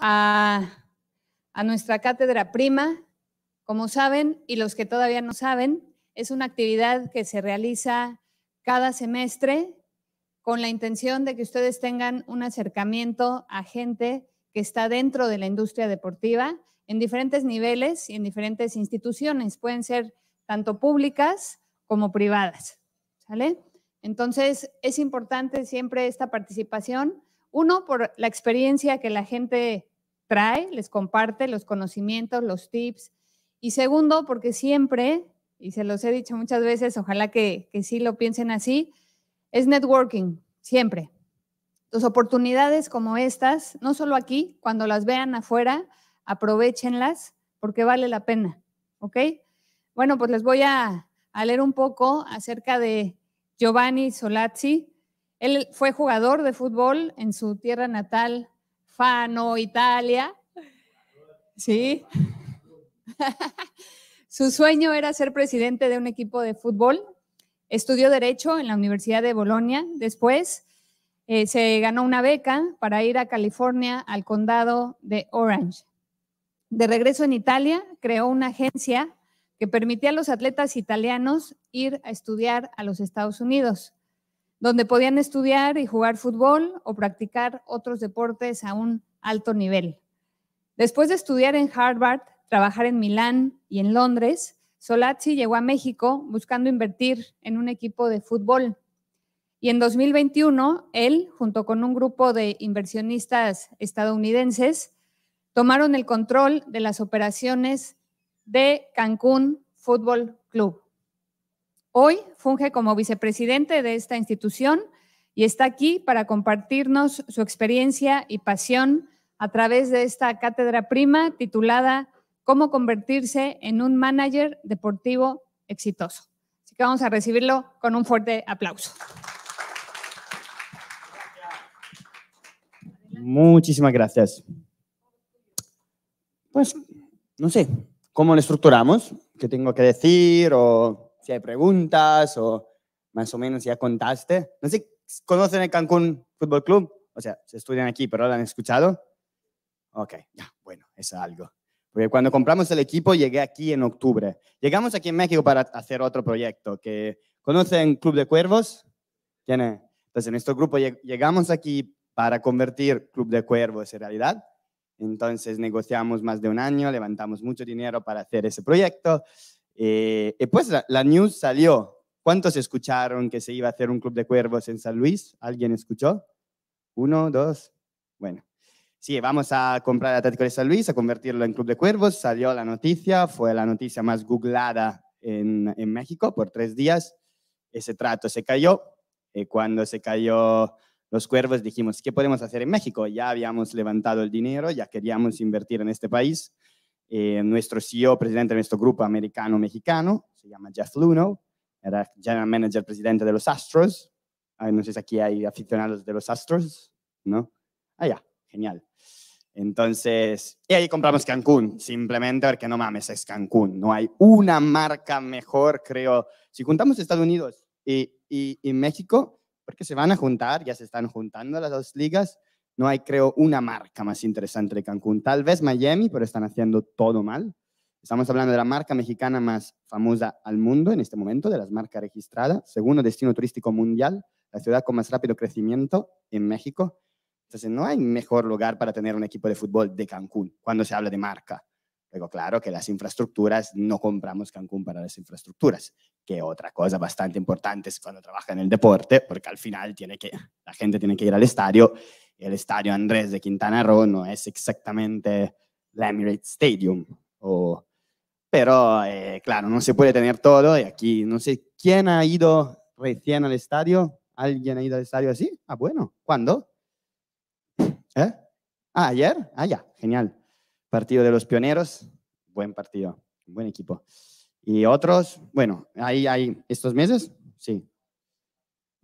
a, nuestra cátedra prima. Como saben, y los que todavía no saben, es una actividad que se realiza cada semestre con la intención de que ustedes tengan un acercamiento a gente que está dentro de la industria deportiva en diferentes niveles y en diferentes instituciones. Pueden ser tanto públicas como privadas. Entonces, es importante siempre esta participación. Uno, por la experiencia que la gente trae, les comparte los conocimientos, los tips. Y segundo, porque siempre, y se los he dicho muchas veces, ojalá que, que sí lo piensen así, es networking, siempre. Entonces, oportunidades como estas, no solo aquí, cuando las vean afuera, aprovechenlas porque vale la pena, ¿ok? Bueno, pues les voy a, a leer un poco acerca de Giovanni Solazzi. Él fue jugador de fútbol en su tierra natal, Fano, Italia. ¿Sí? Su sueño era ser presidente de un equipo de fútbol. Estudió Derecho en la Universidad de Bolonia. Después eh, se ganó una beca para ir a California, al condado de Orange. De regreso en Italia, creó una agencia que permitía a los atletas italianos ir a estudiar a los Estados Unidos donde podían estudiar y jugar fútbol o practicar otros deportes a un alto nivel. Después de estudiar en Harvard, trabajar en Milán y en Londres, Solazzi llegó a México buscando invertir en un equipo de fútbol. Y en 2021, él, junto con un grupo de inversionistas estadounidenses, tomaron el control de las operaciones de Cancún Fútbol Club. Hoy funge como vicepresidente de esta institución y está aquí para compartirnos su experiencia y pasión a través de esta cátedra prima titulada Cómo convertirse en un manager deportivo exitoso. Así que vamos a recibirlo con un fuerte aplauso. Muchísimas gracias. Pues, no sé, ¿cómo lo estructuramos? ¿Qué tengo que decir? O si hay preguntas o más o menos ya contaste. No sé, ¿conocen el Cancún Fútbol Club? O sea, se estudian aquí, pero lo han escuchado. Ok, ya, bueno, es algo. Porque cuando compramos el equipo llegué aquí en octubre. Llegamos aquí en México para hacer otro proyecto que conocen Club de Cuervos. ¿Tiene? Entonces, en nuestro grupo llegamos aquí para convertir Club de Cuervos en realidad. Entonces, negociamos más de un año, levantamos mucho dinero para hacer ese proyecto y eh, eh, pues la, news salió. ¿Cuántos escucharon que se iba a hacer un club de cuervos en San Luis? ¿Alguien escuchó? ¿Uno, dos? Bueno. Sí, vamos a comprar Atlético de San Luis, a convertirlo en club de cuervos. Salió la noticia, fue la noticia más googlada en, México por tres días. Ese trato se cayó. Eh, cuando se cayó los cuervos, dijimos, ¿qué podemos hacer en México? Ya habíamos levantado el dinero, ya queríamos invertir en este país eh, nuestro CEO, presidente de nuestro grupo americano-mexicano, se llama Jeff Luno, era general manager presidente de los Astros. no sé si aquí hay aficionados de los Astros, ¿no? Ah, ya, genial. Entonces, y ahí compramos Cancún, simplemente porque no mames, es Cancún. No hay una marca mejor, creo. Si juntamos Estados Unidos y, y, y México, porque se van a juntar, ya se están juntando las dos ligas, no hay, creo, una marca más interesante de Cancún. Tal vez Miami, pero están haciendo todo mal. Estamos hablando de la marca mexicana más famosa al mundo en este momento, de las marcas registradas. Segundo destino turístico mundial, la ciudad con más rápido crecimiento en México. Entonces, no hay mejor lugar para tener un equipo de fútbol de Cancún cuando se habla de marca. Luego, claro que las infraestructuras, no compramos Cancún para las infraestructuras, que otra cosa bastante importante es cuando trabaja en el deporte, porque al final tiene que, la gente tiene que ir al estadio. El estadio Andrés de Quintana Roo no es exactamente el Emirates Stadium. pero, eh, claro, no se puede tener todo. Y aquí, no sé quién ha ido recién al estadio. ¿Alguien ha ido al estadio así? Ah, bueno. ¿Cuándo? ¿Eh? Ah, ayer. Ah, ya, genial. Partido de los Pioneros, buen partido, buen equipo. Y otros, bueno, ahí hay estos meses, sí.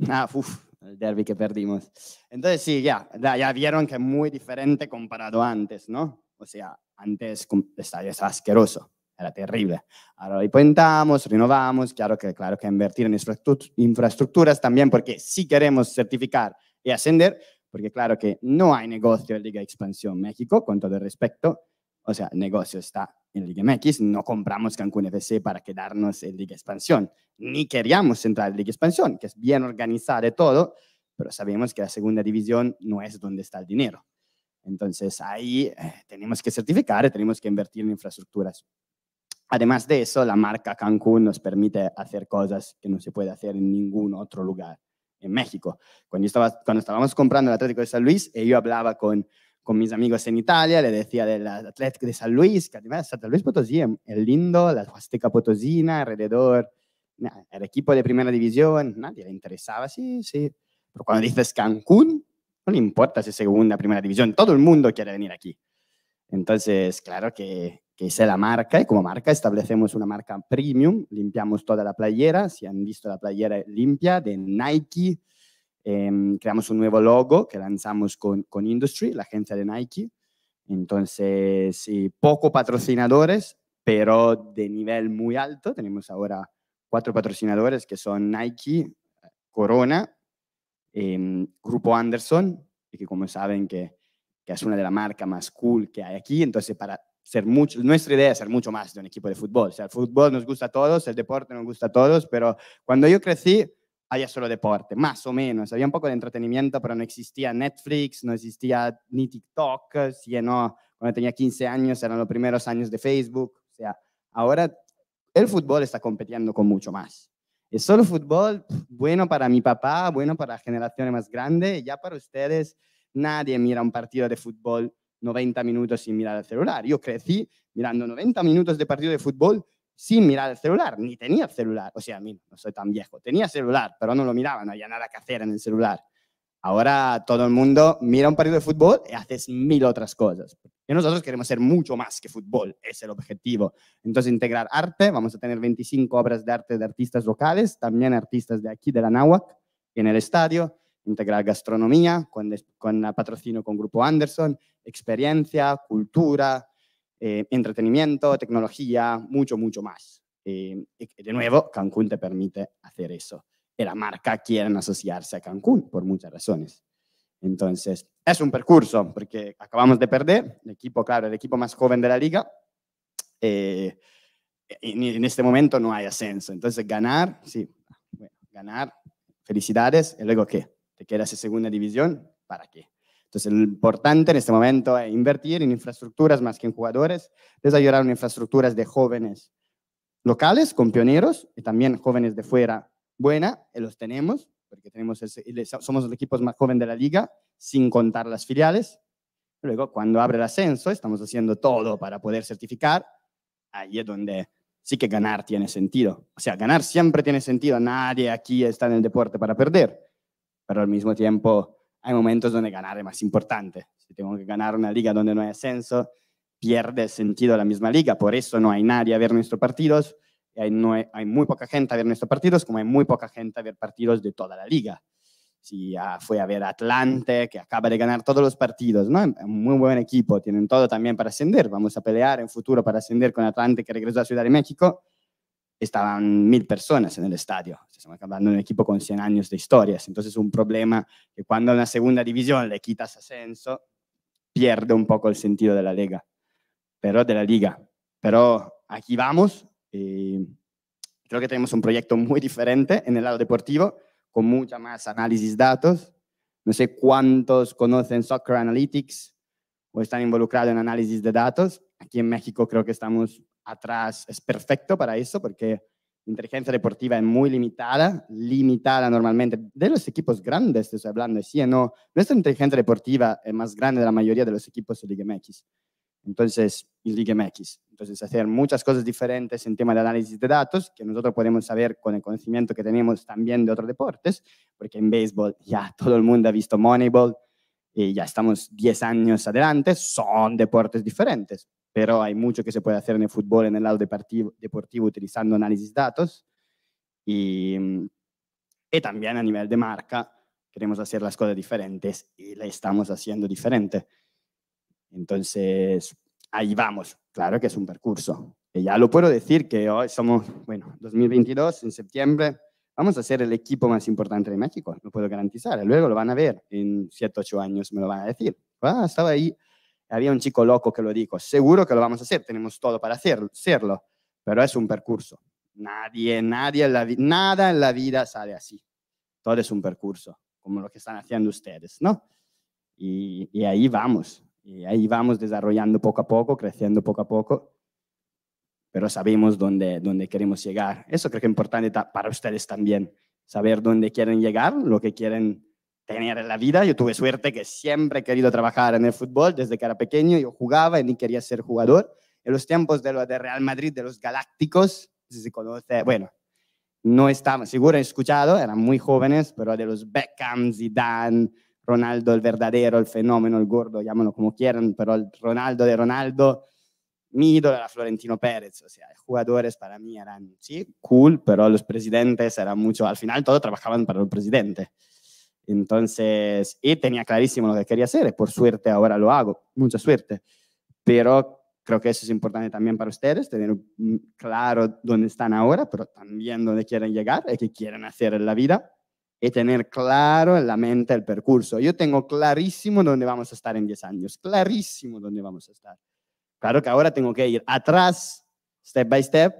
Ah, uf, el derby que perdimos. Entonces, sí, ya, ya vieron que es muy diferente comparado antes, ¿no? O sea, antes el estadio estaba asqueroso, era terrible. Ahora lo renovamos, claro que, claro que invertir en infraestructuras también, porque sí queremos certificar y ascender, porque claro que no hay negocio en Liga Expansión México, con todo el respeto, o sea, el negocio está en Liga MX, no compramos Cancún FC para quedarnos en Liga Expansión, ni queríamos entrar en Liga Expansión, que es bien y todo, pero sabemos que la segunda división no es donde está el dinero. Entonces ahí eh, tenemos que certificar, tenemos que invertir en infraestructuras. Además de eso, la marca Cancún nos permite hacer cosas que no se puede hacer en ningún otro lugar en México. Cuando, estaba, cuando estábamos comprando el Atlético de San Luis, yo hablaba con con mis amigos en Italia, le decía del Atlético de San Luis, que además San Luis Potosí es lindo, la Huasteca Potosina, alrededor, el equipo de primera división, nadie le interesaba, sí, sí. Pero cuando dices Cancún, no le importa si es segunda, primera división, todo el mundo quiere venir aquí. Entonces, claro que, que hice la marca y como marca establecemos una marca premium, limpiamos toda la playera, si han visto la playera limpia de Nike, Em, creamos un nuevo logo que lanzamos con, Industry, la agencia de Nike. Entonces, sí, poco patrocinadores, pero de nivel muy alto. Tenemos ahora cuatro patrocinadores que son Nike, Corona, em, Grupo Anderson, y que como saben que, es una de las marcas más cool que hay aquí. Entonces, para ser mucho, nuestra idea es ser mucho más de un equipo de fútbol. O sea, el fútbol nos gusta a todos, el deporte nos gusta a todos, pero cuando yo crecí, había solo deporte, más o menos. Había un poco de entretenimiento, pero no existía Netflix, no existía ni TikTok, si no, cuando tenía 15 años eran los primeros años de Facebook. O sea, ahora el fútbol está compitiendo con mucho más. Es solo fútbol, bueno para mi papá, bueno para la generación más grandes ya para ustedes nadie mira un partido de fútbol 90 minutos sin mirar el celular. Yo crecí mirando 90 minutos de partido de fútbol sin mirar el celular, ni tenía celular, o sea, a mí no soy tan viejo, tenía celular, pero no lo miraba, no había nada que hacer en el celular. Ahora todo el mundo mira un partido de fútbol y haces mil otras cosas. Y nosotros queremos ser mucho más que fútbol, es el objetivo. Entonces, integrar arte, vamos a tener 25 obras de arte de artistas locales, también artistas de aquí, de la Náhuac, en el estadio. Integrar gastronomía con, con patrocinio con Grupo Anderson, experiencia, cultura, eh, entretenimiento, tecnología, mucho, mucho más. Eh, de nuevo, Cancún te permite hacer eso. Y la marca quiere asociarse a Cancún por muchas razones. Entonces, es un percurso, porque acabamos de perder, el equipo, claro, el equipo más joven de la liga, en, eh, en, este momento no hay ascenso. Entonces, ganar, sí, bueno, ganar, felicidades, y luego qué, te quedas en segunda división, ¿para qué? Entonces, lo importante en este momento es eh, invertir en infraestructuras más que en jugadores, desarrollar infraestructuras de jóvenes locales con pioneros y también jóvenes de fuera buena, y eh, los tenemos, porque tenemos somos los equipos más jóvenes de la liga, sin contar las filiales. Luego, cuando abre el ascenso, estamos haciendo todo para poder certificar. Ahí es donde sí que ganar tiene sentido. O sea, ganar siempre tiene sentido. Nadie aquí está en el deporte para perder. Pero al mismo tiempo, hay momentos donde ganar es más importante. Si tengo que ganar una liga donde no hay ascenso, pierde sentido la misma liga. Por eso no hay nadie a ver nuestros partidos. Hay, no hay, muy poca gente a ver nuestros partidos, como hay muy poca gente a ver partidos de toda la liga. Si fue a ver Atlante, que acaba de ganar todos los partidos, ¿no? Muy buen equipo, tienen todo también para ascender. Vamos a pelear en futuro para ascender con Atlante, que regresó a Ciudad de México estaban mil personas en el estadio. Estamos hablando de un equipo con 100 años de historias. Entonces, es un problema que cuando a una segunda división le quitas ascenso, pierde un poco el sentido de la liga. Pero de la liga. Pero aquí vamos. creo que tenemos un proyecto muy diferente en el lado deportivo, con mucha más análisis de datos. No sé cuántos conocen Soccer Analytics o están involucrados en análisis de datos. Aquí en México creo que estamos atrás es perfecto para eso porque la inteligencia deportiva es muy limitada, limitada normalmente de los equipos grandes, estoy hablando, sí o no, nuestra inteligencia deportiva es eh, más grande de la mayoría de los equipos de Liga MX. Entonces, y Liga MX. Entonces, hacer muchas cosas diferentes en tema de análisis de datos, que nosotros podemos saber con el conocimiento que tenemos también de otros deportes, porque en béisbol ya todo el mundo ha visto Moneyball, y ya estamos 10 años adelante, son deportes diferentes pero hay mucho que se puede hacer en el fútbol, en el lado deportivo, utilizando análisis de datos. Mm, y, también a nivel de marca, queremos hacer las cosas diferentes y la estamos haciendo diferente. Entonces, ahí vamos. Claro que es un percurso. Y ya lo puedo decir que hoy somos, bueno, 2022, en septiembre, vamos a ser el equipo más importante de México, lo puedo garantizar. Luego lo van a ver en 7, 8 años, me lo van a decir. Ah, estaba ahí había un chico loco que lo dijo, seguro que lo vamos a hacer, tenemos todo para hacerlo, pero es un percurso. Nadie, nadie, en la nada en la vida sale así. Todo es un percurso, como lo que están haciendo ustedes, ¿no? Y, ahí vamos, y ahí vamos desarrollando poco a poco, creciendo poco a poco, pero sabemos dónde, dónde queremos llegar. Eso creo que es importante para ustedes también, saber dónde quieren llegar, lo que quieren tener en la vida. Yo tuve suerte que siempre he querido trabajar en el fútbol desde que era pequeño. Yo jugaba y ni quería ser jugador. En los tiempos de, lo, de Real Madrid, de los Galácticos, si se conoce, bueno, no estaba seguro, he escuchado, eran muy jóvenes, pero de los Beckham, Zidane, Ronaldo el verdadero, el fenómeno, el gordo, llámalo como quieran, pero el Ronaldo de Ronaldo, mi ídolo era Florentino Pérez, o sea, jugadores para mí eran, sí, cool, pero los presidentes eran mucho, al final todos trabajaban para el presidente. Entonces, y tenía clarísimo lo que quería hacer, y por suerte ahora lo hago, mucha suerte, pero creo que eso es importante también para ustedes, tener claro dónde están ahora, pero también dónde quieren llegar y qué quieren hacer en la vida, y tener claro en la mente el percurso. Yo tengo clarísimo dónde vamos a estar en 10 años, clarísimo dónde vamos a estar. Claro que ahora tengo que ir atrás, step by step,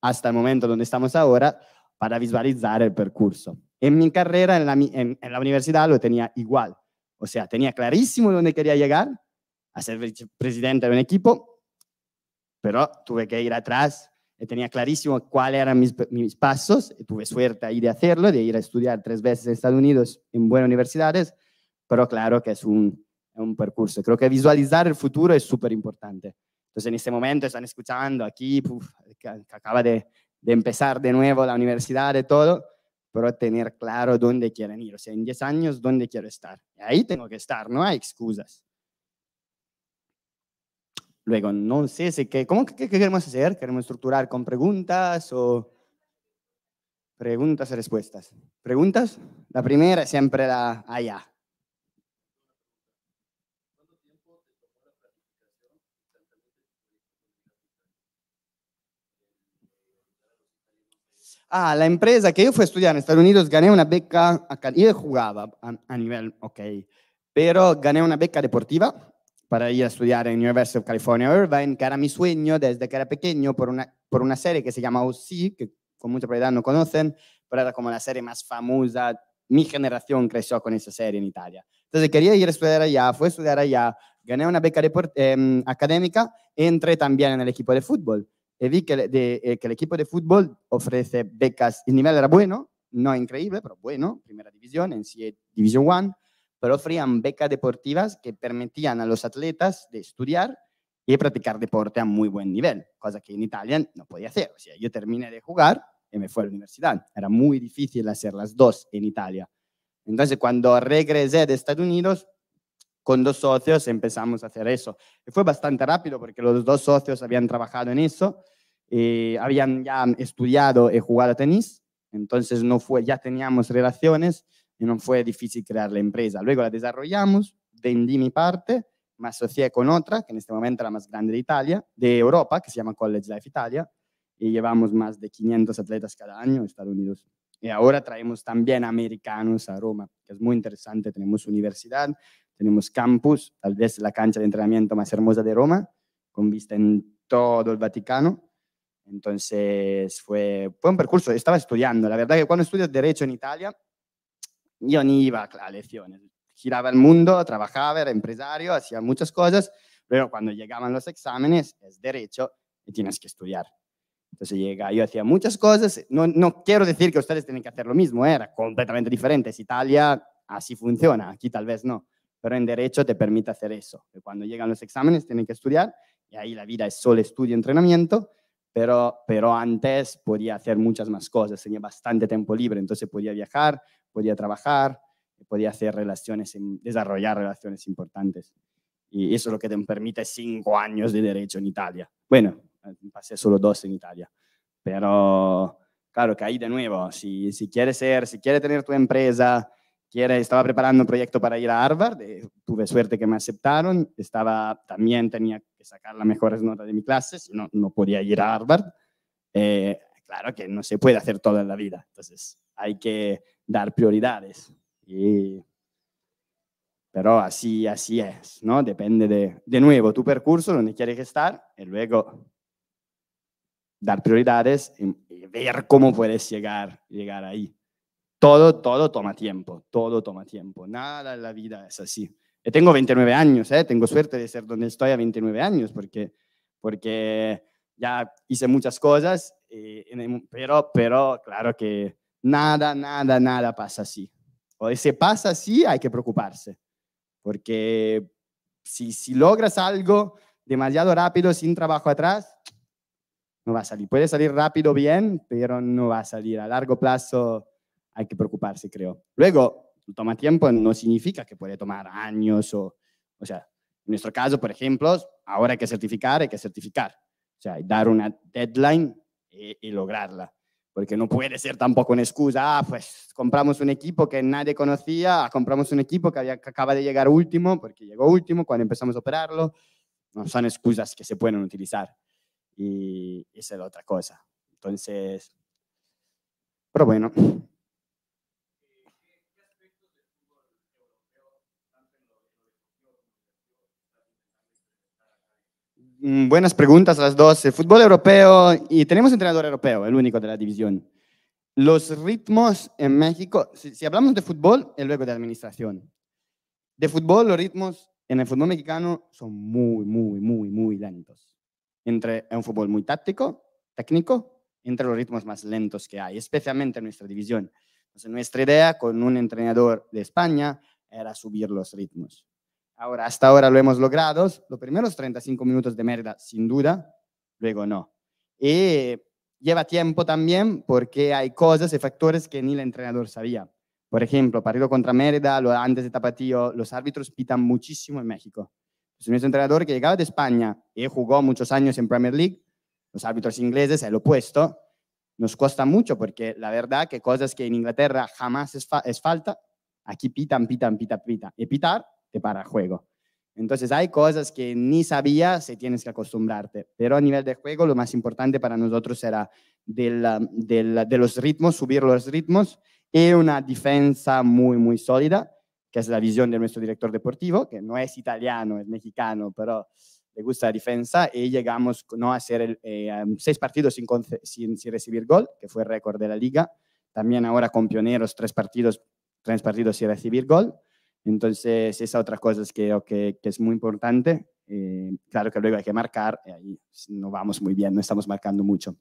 hasta el momento donde estamos ahora, para visualizar el percurso. En mi carrera, en la, universidad, lo tenía igual. O sea, tenía clarísimo dónde quería llegar, a ser presidente de un equipo, pero tuve que ir atrás. Y eh, tenía clarísimo cuáles eran mis, pasos. Y eh, tuve suerte ahí de hacerlo, de ir a estudiar tres veces en Estados Unidos en buenas universidades, pero claro que es un, percurso. Creo que visualizar el futuro es súper importante. Entonces, en este momento están escuchando aquí, que acaba de, de empezar de nuevo la universidad, de todo pero tener claro dónde quieren ir. O sea, en 10 años, ¿dónde quiero estar? Ahí tengo que estar, no hay excusas. Luego, no sé si que, ¿cómo, qué, queremos hacer? ¿Queremos estructurar con preguntas o preguntas y respuestas? Preguntas, la primera siempre la allá. Ah, Ah, la empresa que yo fui a estudiar en Estados Unidos gané una beca, yo jugaba a, nivel, ok, pero gané una beca deportiva para ir a estudiar en University of California Irvine, que era mi sueño desde que era pequeño por una, por una serie que se llama OC, que con mucha probabilidad no conocen, pero era como la serie más famosa. Mi generación creció con esa serie en Italia. Entonces quería ir a estudiar allá, fui a estudiar allá, gané una beca em, académica, entré también en el equipo de fútbol. Eh, vi que, de, eh, que el equipo de fútbol ofrece becas, el nivel era bueno, no increíble, pero bueno, primera división, en sí División one, pero ofrecían becas deportivas que permitían a los atletas de estudiar y practicar deporte a muy buen nivel, cosa que en Italia no podía hacer. O sea, yo terminé de jugar y me fui a la universidad. Era muy difícil hacer las dos en Italia. Entonces, cuando regresé de Estados Unidos, con dos socios empezamos a hacer eso. fue bastante rápido porque los dos socios habían trabajado en eso, y habían ya estudiado y jugado a tenis, entonces no fue, ya teníamos relaciones y no fue difícil crear la empresa. Luego la desarrollamos, vendí mi parte, me asocié con otra, que en este momento es la más grande de Italia, de Europa, que se llama College Life Italia, y llevamos más de 500 atletas cada año en Estados Unidos. Y ahora traemos también americanos a Roma, que es muy interesante. Tenemos universidad, tenemos campus, tal vez la cancha de entrenamiento más hermosa de Roma, con vista en todo el Vaticano. Entonces fue, fue un percurso, estaba estudiando. La verdad que cuando estudias derecho en Italia, yo ni iba a lecciones. Giraba el mundo, trabajaba, era empresario, hacía muchas cosas, pero cuando llegaban los exámenes es derecho y tienes que estudiar. Entonces llega, yo hacía muchas cosas, no, no quiero decir que ustedes tienen que hacer lo mismo, ¿eh? era completamente diferente. Es Italia, así funciona, aquí tal vez no, pero en derecho te permite hacer eso. Que cuando llegan los exámenes tienen que estudiar y ahí la vida es solo estudio y entrenamiento, pero, pero antes podía hacer muchas más cosas, tenía bastante tiempo libre, entonces podía viajar, podía trabajar, podía hacer relaciones, desarrollar relaciones importantes. Y eso es lo que te permite cinco años de derecho en Italia. Bueno, eh, pasé solo dos en Italia. Pero claro que ahí de nuevo, si, quieres ser, si quieres tener tu empresa, quiere estaba preparando un proyecto para ir a Harvard, eh, tuve suerte que me aceptaron, estaba, también tenía que sacar las mejores notas de mi clase, no, no podía ir a Harvard. Eh, claro que no se puede hacer todo en la vida, entonces hay que dar prioridades. Y, pero así, así es, ¿no? Depende de, de nuevo, tu percurso, donde quieres estar, y luego dar prioridades y, ver cómo puedes llegar, llegar ahí. Todo, todo toma tiempo, todo toma tiempo. Nada en la vida es así. Eh, tengo 29 años, eh, tengo suerte de ser donde estoy a 29 años porque, porque ya hice muchas cosas, eh, pero, pero claro que nada, nada, nada pasa así. O si pasa así, hay que preocuparse, porque si, si logras algo demasiado rápido, sin trabajo atrás, va a salir. Puede salir rápido, bien, pero no va a salir. A largo plazo hay que preocuparse, creo. Luego, toma tiempo no significa que puede tomar años o, o sea, en nuestro caso, por ejemplo, ahora hay que certificar, hay que certificar. O sea, dar una deadline y, lograrla. Porque no puede ser tampoco una excusa, ah, pues compramos un equipo que nadie conocía, ah, compramos un equipo que, había, que acaba de llegar último, porque llegó último cuando empezamos a operarlo. No son excusas que se pueden utilizar y esa es otra cosa. Entonces, pero bueno. Buenas preguntas las dos. El fútbol europeo, y tenemos entrenador europeo, el único de la división. Los ritmos en México, si, hablamos de fútbol, es luego de administración. De fútbol, los ritmos en el fútbol mexicano son muy, muy, muy, muy lentos entre un fútbol muy táctico, técnico, entre los ritmos más lentos que hay, especialmente en nuestra división. nuestra idea con un entrenador de España era subir los ritmos. Ahora, hasta ahora lo hemos logrado, los primeros 35 minutos de Mérida, sin duda, luego no. Y lleva tiempo también porque hay cosas y factores que ni el entrenador sabía. Por ejemplo, partido contra Mérida, antes de Tapatío, los árbitros pitan muchísimo en México. Es un entrenador que llegaba de España y jugó muchos años en Premier League. Los árbitros ingleses, el opuesto, nos cuesta mucho porque la verdad que cosas que en Inglaterra jamás es, falta, aquí pitan, pitan, pitan, pitan. Y pitar te para el juego. Entonces hay cosas que ni sabías se tienes que acostumbrarte. Pero a nivel de juego lo más importante para nosotros era um, de los ritmos, subir los ritmos y una defensa muy, muy sólida que es la visión de nuestro director deportivo, que no es italiano, es mexicano, pero le gusta la defensa, y llegamos no a hacer eh, seis partidos sin, recibir gol, que fue récord de la liga. También ahora con Pioneros, tres partidos, tres partidos sin recibir gol. Entonces, esa otra cosa es que, que, es muy importante. Eh, claro que luego hay que marcar, ahí no vamos muy bien, no estamos marcando mucho.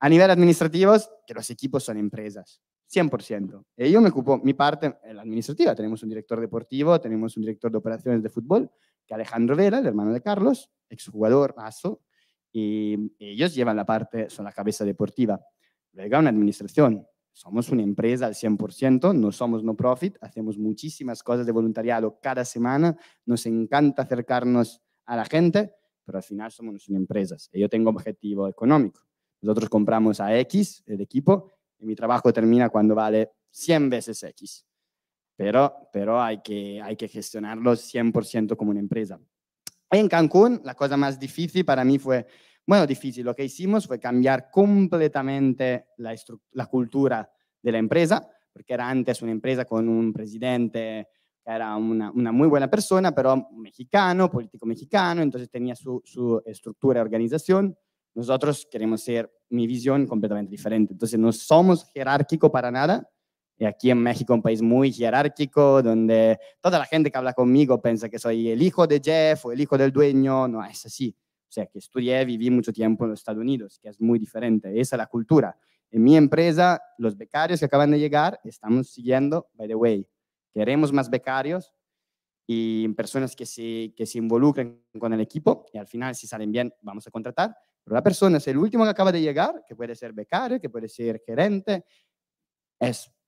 A nivel administrativo, que los equipos son empresas. 100%. yo eh, yo me ocupo mi parte en eh, la administrativa. Tenemos un director deportivo, tenemos un director de operaciones de fútbol, que Alejandro Vera, el hermano de Carlos, ex exjugador, ASO, y ellos llevan la parte, son la cabeza deportiva. Luego una administración. Somos una empresa al 100%, no somos no profit, hacemos muchísimas cosas de voluntariado cada semana, nos encanta acercarnos a la gente, pero al final somos una empresa. yo tengo objetivo económico. Nosotros compramos a X, el equipo, mi trabajo termina cuando vale 100 veces X. Pero, pero hay, que, hay que gestionarlo 100% como una empresa. En Cancún, la cosa más difícil para mí fue, bueno, difícil, lo que hicimos fue cambiar completamente la, cultura de la empresa, porque era antes una empresa con un presidente que era una, muy buena persona, pero mexicano, político mexicano, entonces tenía su estructura y organización. Nosotros queremos ser mi visión completamente diferente. Entonces, no somos jerárquico para nada. Y aquí en México, un país muy jerárquico, donde toda la gente que habla conmigo piensa que soy el hijo de Jeff o el hijo del dueño. No es así. O sea, que estudié, viví mucho tiempo en los Estados Unidos, que es muy diferente. Esa es la cultura. En mi empresa, los becarios que acaban de llegar, estamos siguiendo, by the way, queremos más becarios y personas que se, que se involucren con el equipo y al final, si salen bien, vamos a contratar, la persona es el último que acaba de llegar, que puede ser becario, que puede ser gerente.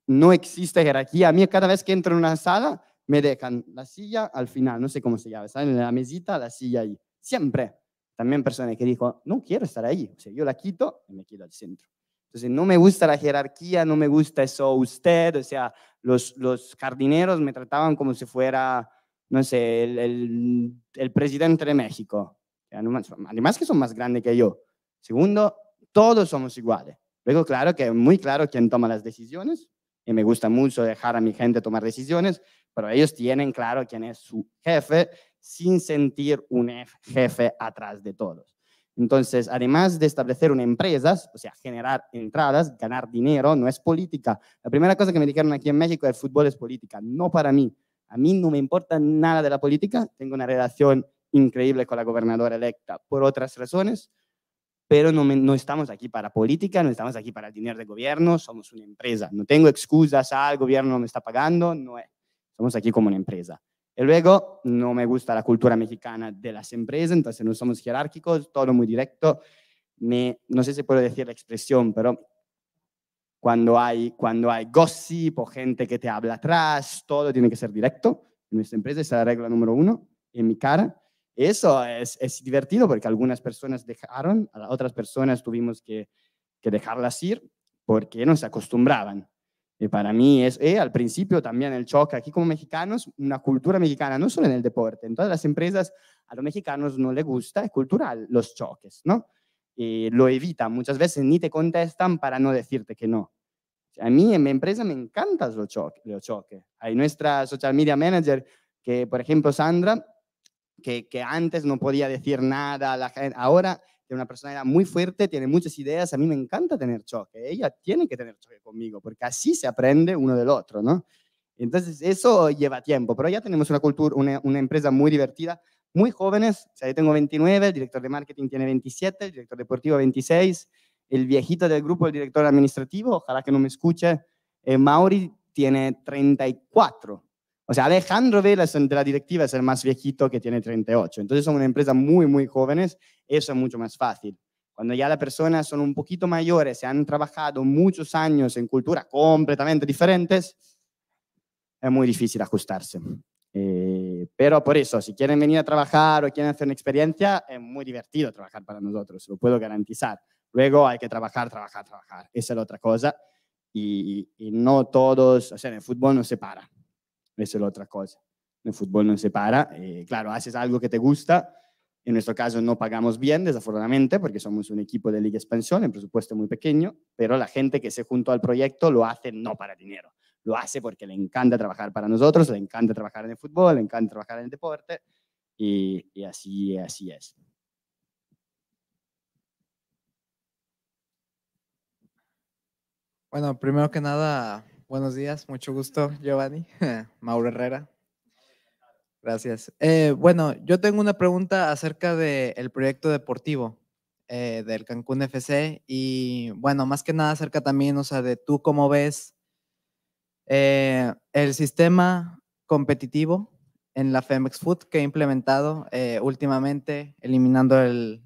no existe jerarquía. A mí cada vez que entro en una sala, me dejan la silla al final, no sé cómo se llama, en La mesita, la silla ahí. Siempre. También personas que dijo, no quiero estar ahí. O sea, yo la quito y me quedo al centro. Entonces, no me gusta la jerarquía, no me gusta eso usted. O sea, los, los jardineros me trataban como si fuera, no sé, el presidente de México. Además que son más grandes que yo. Segundo, todos somos iguales. Luego, claro que es muy claro quién toma las decisiones, y me gusta mucho dejar a mi gente tomar decisiones, pero ellos tienen claro quién es su jefe sin sentir un jefe atrás de todos. Entonces, además de establecer una empresa, o sea, generar entradas, ganar dinero, no es política. La primera cosa que me dijeron aquí en México, el fútbol es política, no para mí. A mí no me importa nada de la política, tengo una relación increíble con la gobernadora electa por otras razones, pero no, no, estamos aquí para política, no estamos aquí para el dinero del gobierno, somos una empresa. No tengo excusas, al ah, el gobierno no me está pagando, no es. Somos aquí como una empresa. Y luego, no me gusta la cultura mexicana de las empresas, entonces no somos jerárquicos, todo muy directo. Me, no sé si puedo decir la expresión, pero cuando hay, cuando hay gossip o gente que te habla atrás, todo tiene que ser directo. En nuestra empresa esa es la regla número uno, en mi cara. Eso es, divertido porque algunas personas dejaron, a otras personas tuvimos que, dejarlas ir porque no se acostumbraban. Y para mí es, eh, al principio también el choque, aquí como mexicanos, una cultura mexicana, no solo en el deporte, en todas las empresas a los mexicanos no les gusta, es cultural los choques, ¿no? Y lo evitan, muchas veces ni te contestan para no decirte que no. A mí en mi empresa me encantan Los choques. Hay nuestra social media manager que, por ejemplo, Sandra, que, antes no podía decir nada, la ahora tiene una personalidad muy fuerte, tiene muchas ideas, a mí me encanta tener choque, ella tiene que tener choque conmigo, porque así se aprende uno del otro, ¿no? Entonces, eso lleva tiempo, pero ya tenemos una cultura, una, empresa muy divertida, muy jóvenes, yo tengo 29, el director de marketing tiene 27, el director deportivo 26, el viejito del grupo, el director administrativo, ojalá que no me escuche, eh, Mauri tiene 34, o sea, Alejandro Vela de la directiva es el más viejito que tiene 38. Entonces son una empresa muy, muy jóvenes. Eso es mucho más fácil. Cuando ya las personas son un poquito mayores, se han trabajado muchos años en culturas completamente diferentes, es muy difícil ajustarse. Eh, pero por eso, si quieren venir a trabajar o quieren hacer una experiencia, es muy divertido trabajar para nosotros, lo puedo garantizar. Luego hay que trabajar, trabajar, trabajar. Esa es la otra cosa. Y, y no todos, o sea, en el fútbol no se para es la otra cosa. El fútbol no se para. Eh, claro, haces algo que te gusta. En nuestro caso no pagamos bien, desafortunadamente, porque somos un equipo de Liga Expansión, en presupuesto muy pequeño, pero la gente que se junto al proyecto lo hace no para dinero, lo hace porque le encanta trabajar para nosotros, le encanta trabajar en el fútbol, le encanta trabajar en el deporte, y, y así, así es. Bueno, primero que nada, Buenos días, mucho gusto, Giovanni. Mauro Herrera. Gracias. Eh, bueno, yo tengo una pregunta acerca del proyecto deportivo eh, del Cancún FC y, bueno, más que nada acerca también, o sea, de tú cómo ves eh, el sistema competitivo en la Femex Food que he implementado últimamente, eliminando el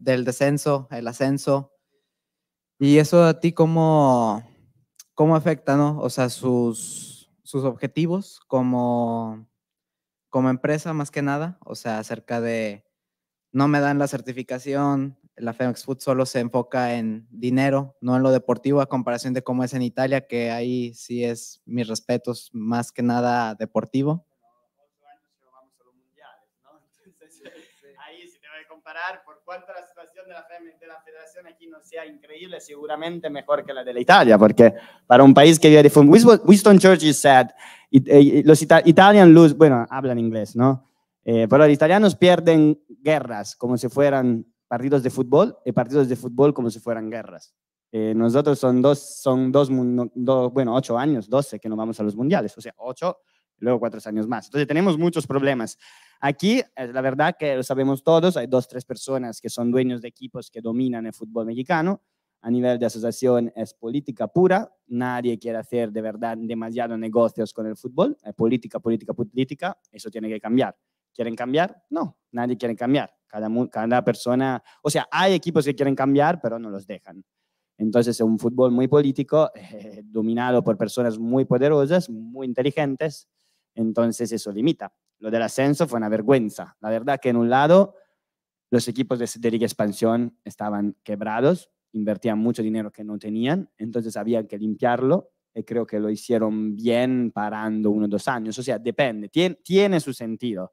del descenso, el ascenso. Y eso a ti, ¿cómo, cómo afecta, ¿no? O sea, sus, sus objetivos como, como empresa más que nada, o sea, acerca de no me dan la certificación, la Femex Food solo se enfoca en dinero, no en lo deportivo, a comparación de cómo es en Italia, que ahí sí es, mis respetos, más que nada deportivo. ahí si te voy a comparar por cuántas de la, de la federación aquí no sea increíble, seguramente mejor que la de la Italia, porque para un país que vive de fútbol, Winston Churchill said, eh, eh, los italianos Italian bueno, hablan inglés, ¿no? Eh, pero los italianos pierden guerras como si fueran partidos de fútbol y partidos de fútbol como si fueran guerras. nosotros son dos, son dos, dos, bueno, ocho años, doce que no vamos a los mundiales, o sea, ocho luego cuatro años más. Entonces tenemos muchos problemas. Aquí, eh, la verdad que lo sabemos todos, hay dos, tres personas que son dueños de equipos que dominan el fútbol mexicano. A nivel de asociación es política pura, nadie quiere hacer de verdad demasiado negocios con el fútbol, es eh, política, política, política, eso tiene que cambiar. ¿Quieren cambiar? No, nadie quiere cambiar. Cada, cada persona, o sea, hay equipos que quieren cambiar, pero no los dejan. Entonces es un fútbol muy político, eh, dominado por personas muy poderosas, muy inteligentes, entonces eso limita. Lo del ascenso fue una vergüenza. La verdad que en un lado los equipos de, de Liga Expansión estaban quebrados, invertían mucho dinero que no tenían, entonces había que limpiarlo y creo que lo hicieron bien parando uno o dos años. O sea, depende, tiene, tiene su sentido.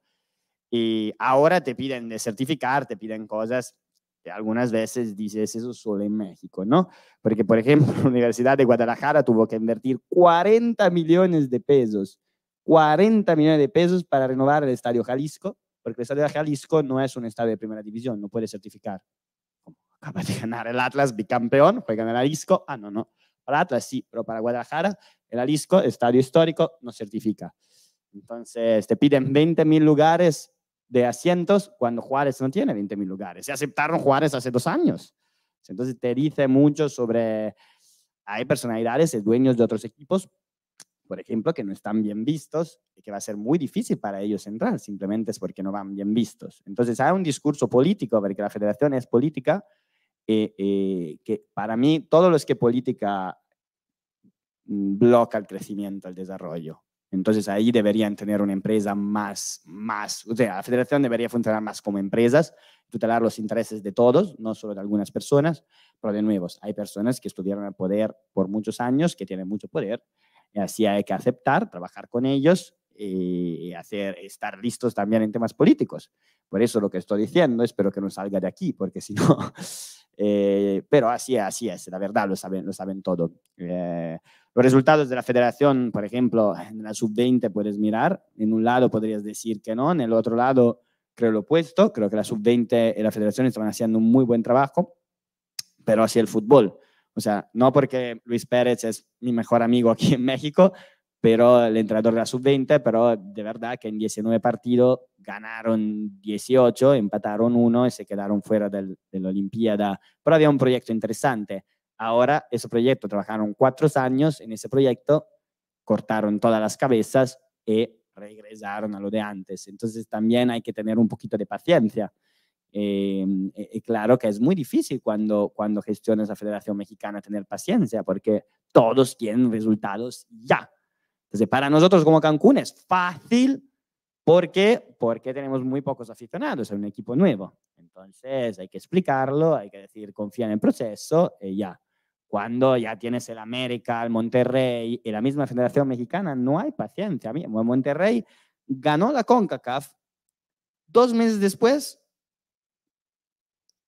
Y ahora te piden de certificar, te piden cosas que algunas veces dices eso solo en México, ¿no? Porque, por ejemplo, la Universidad de Guadalajara tuvo que invertir 40 millones de pesos 40 millones de pesos para renovar el Estadio Jalisco, porque el Estadio Jalisco no es un estadio de primera división, no puede certificar. Como acaba de ganar el Atlas, bicampeón, puede ganar el Jalisco. Ah, no, no. Para Atlas sí, pero para Guadalajara, el Jalisco, estadio histórico, no certifica. Entonces, te piden 20 mil lugares de asientos cuando Juárez no tiene 20 mil lugares. Se aceptaron Juárez hace dos años. Entonces, te dice mucho sobre hay personalidades, dueños de otros equipos, por ejemplo, que no están bien vistos y que va a ser muy difícil para ellos entrar, simplemente es porque no van bien vistos. Entonces hay un discurso político, porque la federación es política, eh, eh, que para mí lo es que política mm, bloca el crecimiento, el desarrollo. Entonces ahí deberían tener una empresa más, más, o sea, la federación debería funcionar más como empresas, tutelar los intereses de todos, no solo de algunas personas, pero de nuevos, hay personas que estuvieron al poder por muchos años, que tienen mucho poder, y así hay que aceptar, trabajar con ellos y eh, hacer, estar listos también en temas políticos. Por eso lo que estoy diciendo, espero que no salga de aquí, porque si no... Eh, pero así, así es, la verdad lo saben, lo saben todo. Eh, los resultados de la federación, por ejemplo, en la sub-20 puedes mirar, en un lado podrías decir que no, en el otro lado creo lo opuesto, creo que la sub-20 y la federación estaban haciendo un muy buen trabajo, pero así el fútbol. O sea, no porque Luis Pérez es mi mejor amigo aquí en México, pero el entrenador de la sub-20, pero de verdad que en 19 partidos ganaron 18, empataron uno y se quedaron fuera de la Olimpiada. Pero había un proyecto interesante. Ahora ese proyecto, trabajaron cuatro años en ese proyecto, cortaron todas las cabezas y regresaron a lo de antes. Entonces también hay que tener un poquito de paciencia. Em, e, claro que es muy difícil cuando, cuando gestionas la Federación Mexicana tener paciencia porque todos tienen resultados ya. Entonces, para nosotros como Cancún es fácil porque, porque tenemos muy pocos aficionados, es un equipo nuevo. Entonces, hay que explicarlo, hay que decir, confía en el proceso y eh, ya. Cuando ya tienes el América, el Monterrey y la misma Federación Mexicana, no hay paciencia. Monterrey ganó la CONCACAF. Dos meses después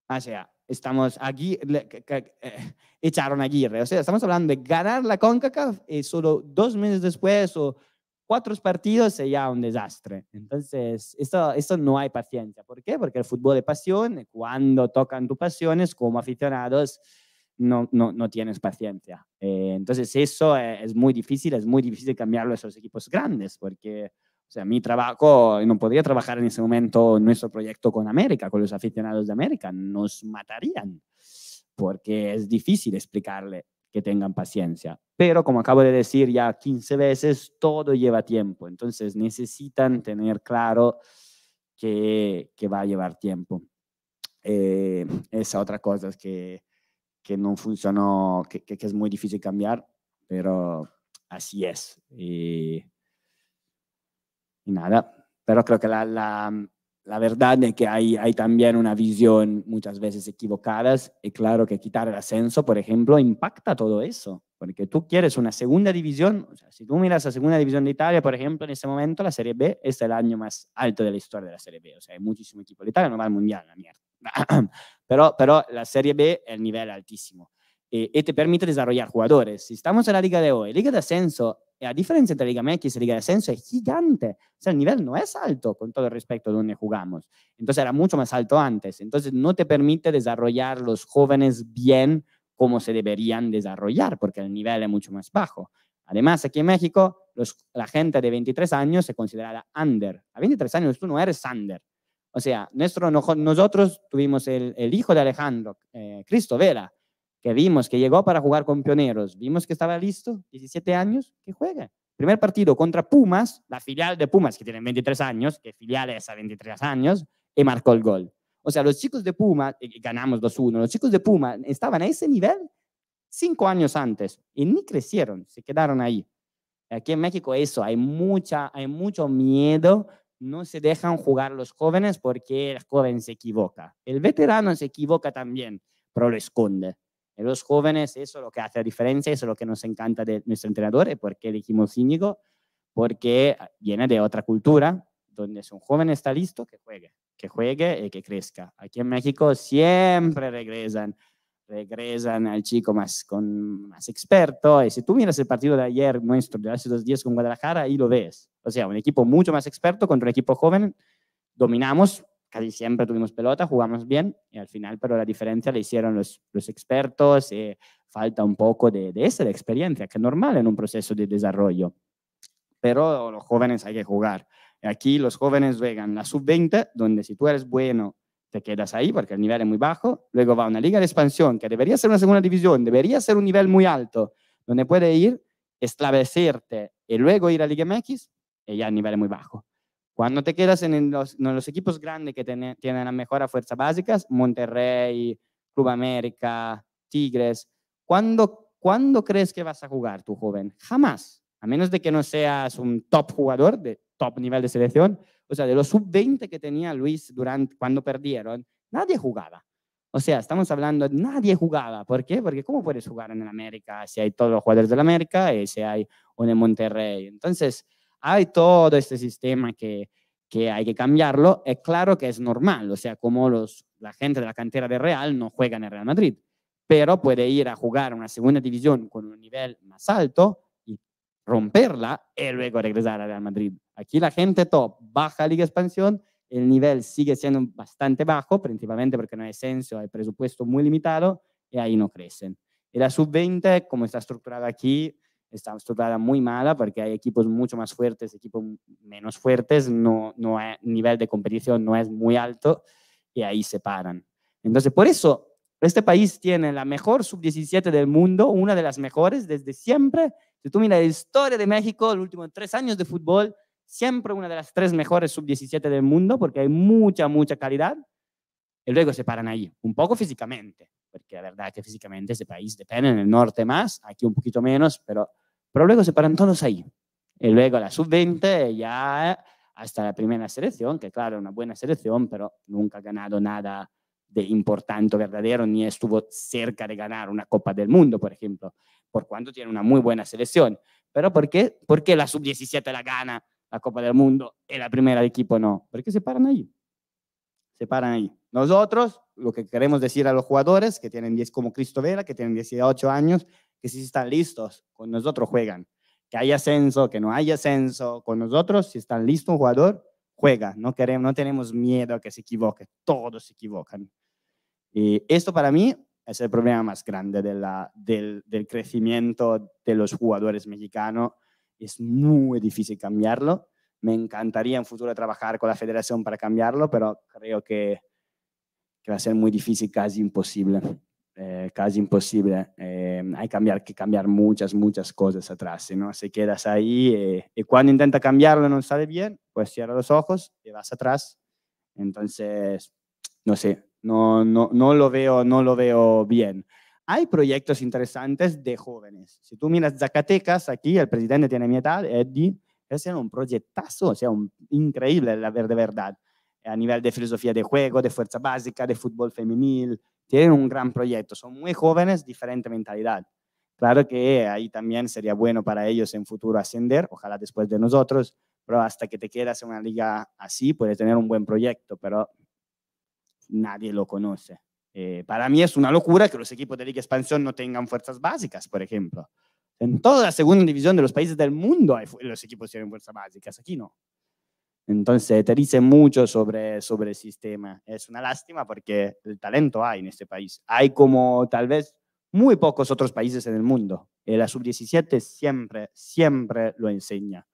o sea, estamos aquí, eh, echaron a Aguirre. O sea, estamos hablando de ganar la CONCACAF y eh, solo dos meses después o cuatro partidos sería un desastre. Entonces, esto, esto no hay paciencia. ¿Por qué? Porque el fútbol de pasión, cuando tocan tus pasiones como aficionados, no, no, no tienes paciencia. Eh, entonces, eso es, es, muy difícil, es muy difícil cambiarlo a esos equipos grandes, porque sea, mi trabajo, y no podría trabajar en ese momento en nuestro proyecto con América, con los aficionados de América, nos matarían, porque es difícil explicarle que tengan paciencia. Pero como acabo de decir ya 15 veces, todo lleva tiempo, entonces necesitan tener claro que, va a llevar tiempo. Eh, esa otra cosa es que, no funcionó, que, es muy difícil cambiar, pero así es y nada, pero creo que la, la, verdad es que hay, hay, también una visión muchas veces equivocadas y claro que quitar el ascenso, por ejemplo, impacta todo eso, porque tú quieres una segunda división, o sea, si tú miras la segunda división de Italia, por ejemplo, en este momento la Serie B es el año más alto de la historia de la Serie B, o sea, hay muchísimo equipo de Italia, no va al Mundial, la mierda, pero, pero la Serie B, el nivel altísimo, eh, y te permite desarrollar jugadores. Si estamos en la liga de hoy, liga de ascenso, la diferencia entre Liga MX y Liga de Ascenso es gigante. O sea, el nivel no es alto con todo el respecto de donde jugamos. Entonces era mucho más alto antes. Entonces no te permite desarrollar los jóvenes bien como se deberían desarrollar, porque el nivel es mucho más bajo. Además, aquí en México, los, la gente de 23 años se considera under. A 23 años tú no eres under. O sea, nuestro, nosotros tuvimos el, hijo de Alejandro, eh, Cristo Vera, que vimos que llegó para jugar con Pioneros, vimos que estaba listo, 17 años, que juega. Primer partido contra Pumas, la filial de Pumas, que tiene 23 años, que filial es a 23 años, y marcó el gol. O sea, los chicos de Puma, eh, eh, ganamos 2-1, los chicos de Puma estaban a ese nivel cinco años antes y ni crecieron, se quedaron ahí. Aquí en México eso, hay, mucha, hay mucho miedo, no se dejan jugar los jóvenes porque el joven se equivoca. El veterano se equivoca también, pero lo esconde. En los jóvenes eso es lo que hace la diferencia, eso es lo que nos encanta de nuestro entrenador y por qué elegimos Íñigo, porque viene de otra cultura, donde si un joven está listo, que juegue, que juegue y que crezca. Aquí en México siempre regresan, regresan al chico más, con, más experto. Y si tú miras el partido de ayer nuestro, de hace dos días con Guadalajara, ahí lo ves. O sea, un equipo mucho más experto contra un equipo joven, dominamos casi siempre tuvimos pelota, jugamos bien y al final, pero la diferencia la hicieron los, expertos y eh, falta un poco de, esa de experiencia, que es normal en un proceso de desarrollo. Pero los jóvenes hay que jugar. Aquí los jóvenes juegan la sub-20, donde si tú eres bueno, te quedas ahí porque el nivel es muy bajo. Luego va a una liga de expansión, que debería ser una segunda división, debería ser un nivel muy alto, donde puede ir, establecerte y luego ir a Liga MX, y ya el nivel es muy bajo. Cuando te quedas en los, equipos grandes que tienen la mejor fuerza básicas, Monterrey, Club América, Tigres, ¿cuándo, crees que vas a jugar tu joven? Jamás, a menos de que no seas un top jugador de top nivel de selección. O sea, de los sub-20 que tenía Luis durante, cuando perdieron, nadie jugaba. O sea, estamos hablando, nadie jugaba. ¿Por qué? Porque ¿cómo puedes jugar en el América si hay todos los jugadores del América y eh, si hay uno en Monterrey? Entonces, hay todo este sistema que, hay que cambiarlo, es claro que es normal, o sea, como los, la gente de la cantera de Real no juega en el Real Madrid, pero puede ir a jugar una segunda división con un nivel más alto y romperla y luego regresar al Real Madrid. Aquí la gente top baja a Liga Expansión, el nivel sigue siendo bastante bajo, principalmente porque no hay censo, hay presupuesto muy limitado y ahí no crecen. Y la sub-20, como está estructurada aquí, está estructurada muy mala porque hay equipos mucho más fuertes, equipos menos fuertes, no, no hay, nivel de competición no es muy alto y ahí se paran. Entonces, por eso este país tiene la mejor sub-17 del mundo, una de las mejores desde siempre. Si tú miras la historia de México, los últimos tres años de fútbol, siempre una de las tres mejores sub-17 del mundo porque hay mucha, mucha calidad. Y luego se paran ahí, un poco físicamente, porque la verdad que físicamente ese país depende en el norte más, aquí un poquito menos, pero, pero luego se paran todos ahí. Y luego la sub-20 ya hasta la primera selección, que claro, una buena selección, pero nunca ha ganado nada de importante verdadero, ni estuvo cerca de ganar una Copa del Mundo, por ejemplo, por cuanto tiene una muy buena selección. Pero ¿por qué, ¿Por qué la sub-17 la gana la Copa del Mundo y la primera del equipo no? Porque se paran ahí. Se paran ahí. Nosotros, lo que queremos decir a los jugadores que tienen 10 como Cristo que tienen 18 años, que si están listos, con nosotros juegan. Que haya ascenso, que no haya ascenso, con nosotros, si están listos un jugador, juega. No, queremos, no tenemos miedo a que se equivoque, todos se equivocan. Y esto para mí es el problema más grande de la, del, del crecimiento de los jugadores mexicanos. Es muy difícil cambiarlo. Me encantaría en futuro trabajar con la federación para cambiarlo, pero creo que que va a ser muy difícil, casi imposible. Eh, casi imposible. Eh, hay cambiar, que cambiar muchas, muchas cosas atrás. Si no se quedas ahí eh, y cuando intenta cambiarlo no sale bien, pues cierra los ojos y vas atrás. Entonces, no sé, no, no, no, lo, veo, no lo veo bien. Hay proyectos interesantes de jóvenes. Si tú miras Zacatecas, aquí el presidente tiene mi edad, Eddie, es un proyectazo, o sea, increíble, la, de verdad a nivel de filosofía de juego, de fuerza básica, de fútbol femenil. Tienen un gran proyecto, son muy jóvenes, diferente mentalidad. Claro que ahí también sería bueno para ellos en futuro ascender, ojalá después de nosotros, pero hasta que te quedas en una liga así, puedes tener un buen proyecto, pero nadie lo conoce. Eh, para mí es una locura que los equipos de Liga Expansión no tengan fuerzas básicas, por ejemplo. En toda la segunda división de los países del mundo los equipos tienen fuerzas básicas, aquí no. Entonces te dice mucho sobre, sobre el sistema. Es una lástima porque el talento hay en este país. Hay como tal vez muy pocos otros países en el mundo. La sub-17 siempre, siempre lo enseña.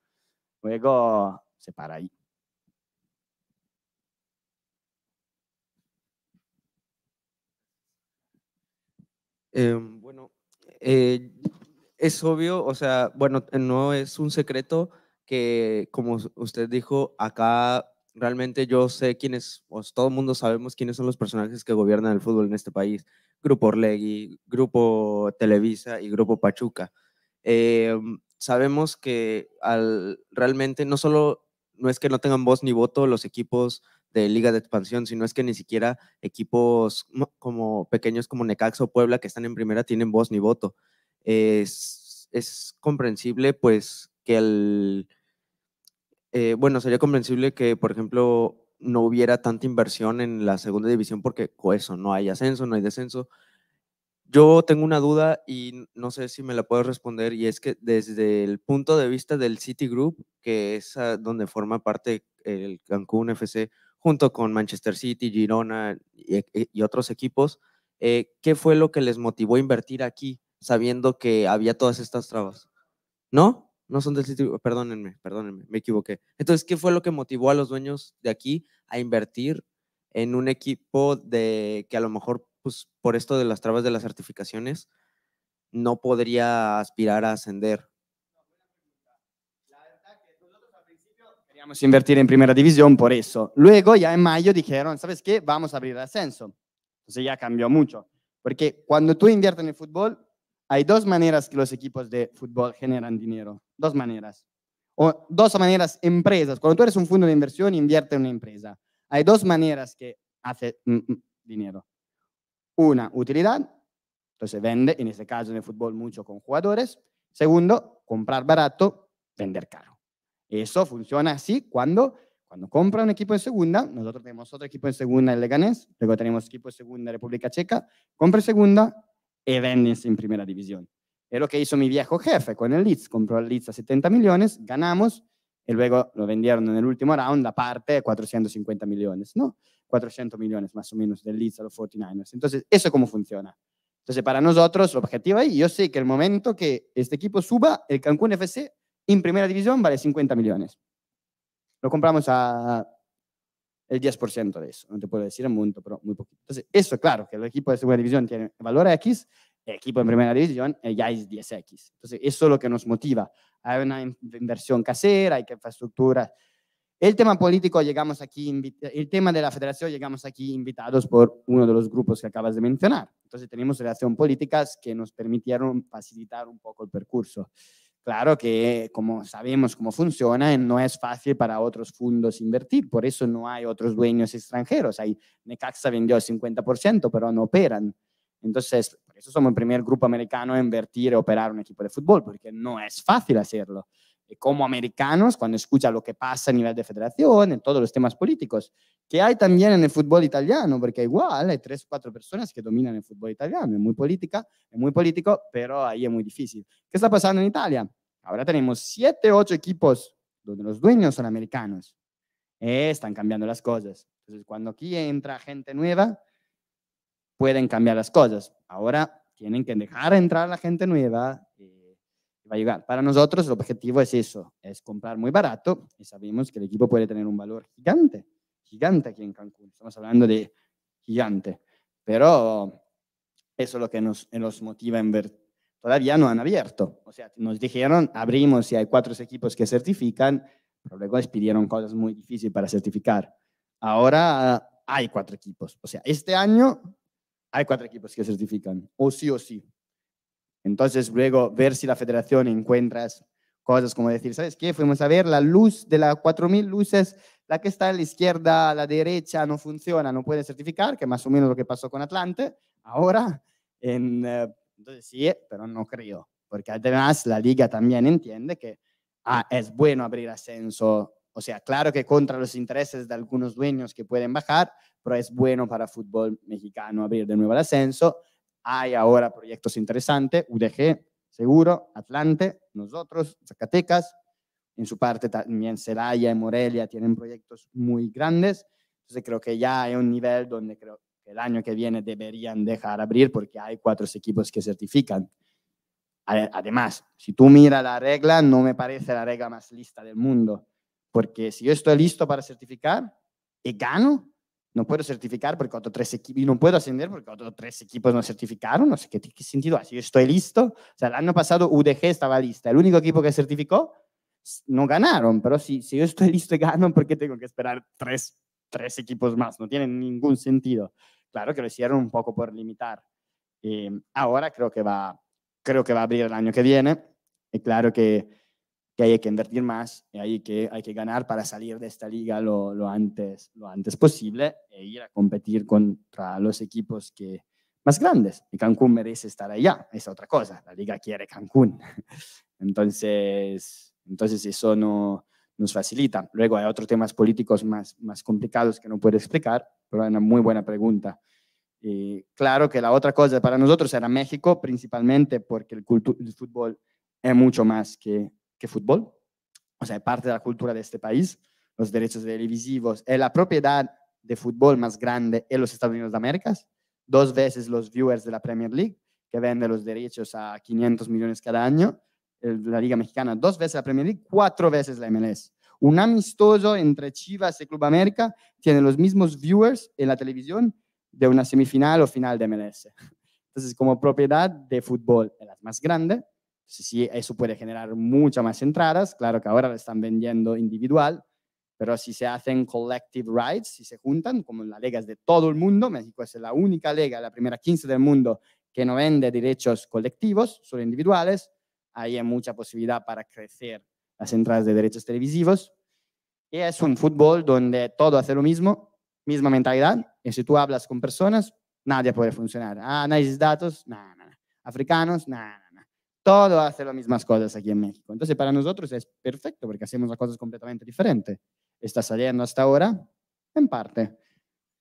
Luego se para ahí. Em, bueno, eh, es obvio, o sea, bueno, no es un secreto que como usted dijo, acá realmente yo sé quiénes, pues, todo el mundo sabemos quiénes son los personajes que gobiernan el fútbol en este país. Grupo Orlegui, Grupo Televisa y Grupo Pachuca. Em, sabemos que al, realmente no solo no es que no tengan voz ni voto los equipos de liga de expansión, sino es que ni siquiera equipos como pequeños como Necaxa o Puebla que están en primera tienen voz ni voto. Es, es comprensible pues que el, eh, bueno, sería comprensible que, por ejemplo, no hubiera tanta inversión en la segunda división porque eso, no hay ascenso, no hay descenso. Yo tengo una duda y no sé si me la puedes responder y es que desde el punto de vista del City Group, que es donde forma parte el Cancún FC junto con Manchester City, Girona y, eh, otros equipos, eh, ¿qué fue lo que les motivó a invertir aquí sabiendo que había todas estas trabas? ¿No? no son del sitio, perdónenme, perdónenme, me equivoqué. Entonces, ¿qué fue lo que motivó a los dueños de aquí a invertir en un equipo de que a lo mejor, pues, por esto de las trabas de las certificaciones, no podría aspirar a ascender? Queríamos invertir en primera división por eso. Luego ya en mayo dijeron, ¿sabes qué? Vamos a abrir el ascenso. Entonces ya cambió mucho. Porque cuando tú inviertes en el fútbol, hay dos maneras que los equipos de fútbol generan dinero. Dos maneras. O dos maneras empresas. Cuando tú eres un fondo de inversión, invierte en una empresa. Hay dos maneras que hace mm, mm, dinero. Una, utilidad. Entonces vende, en este caso en el fútbol, mucho con jugadores. Segundo, comprar barato, vender caro. Eso funciona así cuando, cuando compra un equipo en segunda, nosotros tenemos otro equipo en segunda, el Leganés, luego tenemos equipo en segunda, República Checa, compra en segunda, e en primera división. Es lo que hizo mi viejo jefe con el Leeds. Compró el Leeds a 70 millones, ganamos y luego lo vendieron en el último round aparte 450 millones, ¿no? 400 millones más o menos del Leeds a los 49ers. Entonces, eso cómo funciona. Entonces, para nosotros, el objetivo ahí, yo sé que el momento que este equipo suba, el Cancún FC en primera división vale 50 millones. Lo compramos a el 10% de eso. No te puedo decir en momento, pero muy poquito. Entonces, eso, claro, que el equipo de segunda división tiene valor X, el equipo en primera división eh, ya es 10X. Entonces, eso es lo que nos motiva. Hay una inversión casera, hay que infraestructura. El tema político, llegamos aquí, el tema de la federación, llegamos aquí invitados por uno de los grupos que acabas de mencionar. Entonces, tenemos relaciones políticas que nos permitieron facilitar un poco el percurso. Claro que, como sabemos cómo funciona, no es fácil para otros fondos invertir, por eso no hay otros dueños extranjeros. Hay, Necaxa vendió el 50%, pero no operan. Entonces, por eso somos el primer grupo americano a invertir y operar un equipo de fútbol, porque no es fácil hacerlo. Eh, como americanos cuando escucha lo que pasa a nivel de federación, en todos los temas políticos, que hay también en el fútbol italiano, porque igual hay tres o cuatro personas que dominan el fútbol italiano, es muy política, es muy político, pero ahí es muy difícil. ¿Qué está pasando en Italia? Ahora tenemos siete, ocho equipos donde los dueños son americanos. Eh, están cambiando las cosas. Entonces, cuando aquí entra gente nueva, pueden cambiar las cosas. Ahora tienen que dejar entrar a la gente nueva, para nosotros el objetivo es eso, es comprar muy barato y sabemos que el equipo puede tener un valor gigante, gigante aquí en Cancún. Estamos hablando de gigante, pero eso es lo que nos, nos motiva a ver, Todavía no han abierto, o sea, nos dijeron, abrimos y hay cuatro equipos que certifican, pero luego les pidieron cosas muy difíciles para certificar. Ahora hay cuatro equipos, o sea, este año hay cuatro equipos que certifican, o sí o sí. Entonces, luego ver si la federación encuentra cosas como decir, ¿sabes qué? Fuimos a ver la luz de las 4.000 luces, la que está a la izquierda, a la derecha, no funciona, no puede certificar, que más o menos lo que pasó con Atlante, ahora, eh, entonces sí, pero no creo, porque además la liga también entiende que ah, es bueno abrir ascenso, o sea, claro que contra los intereses de algunos dueños que pueden bajar, pero es bueno para el fútbol mexicano abrir de nuevo el ascenso hay ahora proyectos interesantes, UDG, seguro, Atlante, nosotros, Zacatecas, en su parte también Celaya y Morelia tienen proyectos muy grandes. Entonces creo que ya hay un nivel donde creo que el año que viene deberían dejar abrir porque hay cuatro equipos que certifican. Además, si tú miras la regla, no me parece la regla más lista del mundo, porque si yo estoy listo para certificar y eh, gano, no puedo certificar porque otros tres equipos, no puedo ascender porque otros tres equipos no certificaron, no sé qué, sentido hace. Yo estoy listo, o sea, el año pasado UDG estaba lista, el único equipo que certificó, no ganaron, pero si, si yo estoy listo y gano, ¿por qué tengo que esperar tres, equipos más? No tiene ningún sentido. Claro que lo hicieron un poco por limitar. Eh, ahora creo que, va, creo que va a abrir el año que viene, y claro que que hay que invertir más, y hay que, hay que ganar para salir de esta liga lo, antes, lo antes posible e ir a competir contra los equipos que, más grandes. Y Cancún merece estar allá, es otra cosa, la liga quiere Cancún. Entonces, entonces eso no, nos facilita. Luego hay otros temas políticos más, más complicados que no puedo explicar, pero es una muy buena pregunta. Y eh, claro que la otra cosa para nosotros era México, principalmente porque el, el fútbol es mucho más que que fútbol, o sea, es parte de la cultura de este país, los derechos televisivos, es eh, la propiedad de fútbol más grande en los Estados Unidos de América, dos veces los viewers de la Premier League, que vende los derechos a 500 millones cada año, la Liga Mexicana dos veces la Premier League, cuatro veces la MLS. Un amistoso entre Chivas y Club América tiene los mismos viewers en la televisión de una semifinal o final de MLS. Entonces, como propiedad de fútbol es la más grande, sí, eso puede generar muchas más entradas. Claro que ahora la están vendiendo individual, pero si se hacen collective rights, si se juntan, como en las ligas de todo el mundo, México es la única liga, la primera 15 del mundo que no vende derechos colectivos, solo individuales, ahí hay mucha posibilidad para crecer las entradas de derechos televisivos. Y es un fútbol donde todo hace lo mismo, misma mentalidad, y si tú hablas con personas, nadie puede funcionar. Ah, análisis de datos, nada, nada. Africanos, nada todo hace las mismas cosas aquí en México. Entonces, para nosotros es perfecto porque hacemos las cosas completamente diferentes. Está saliendo hasta ahora, en parte.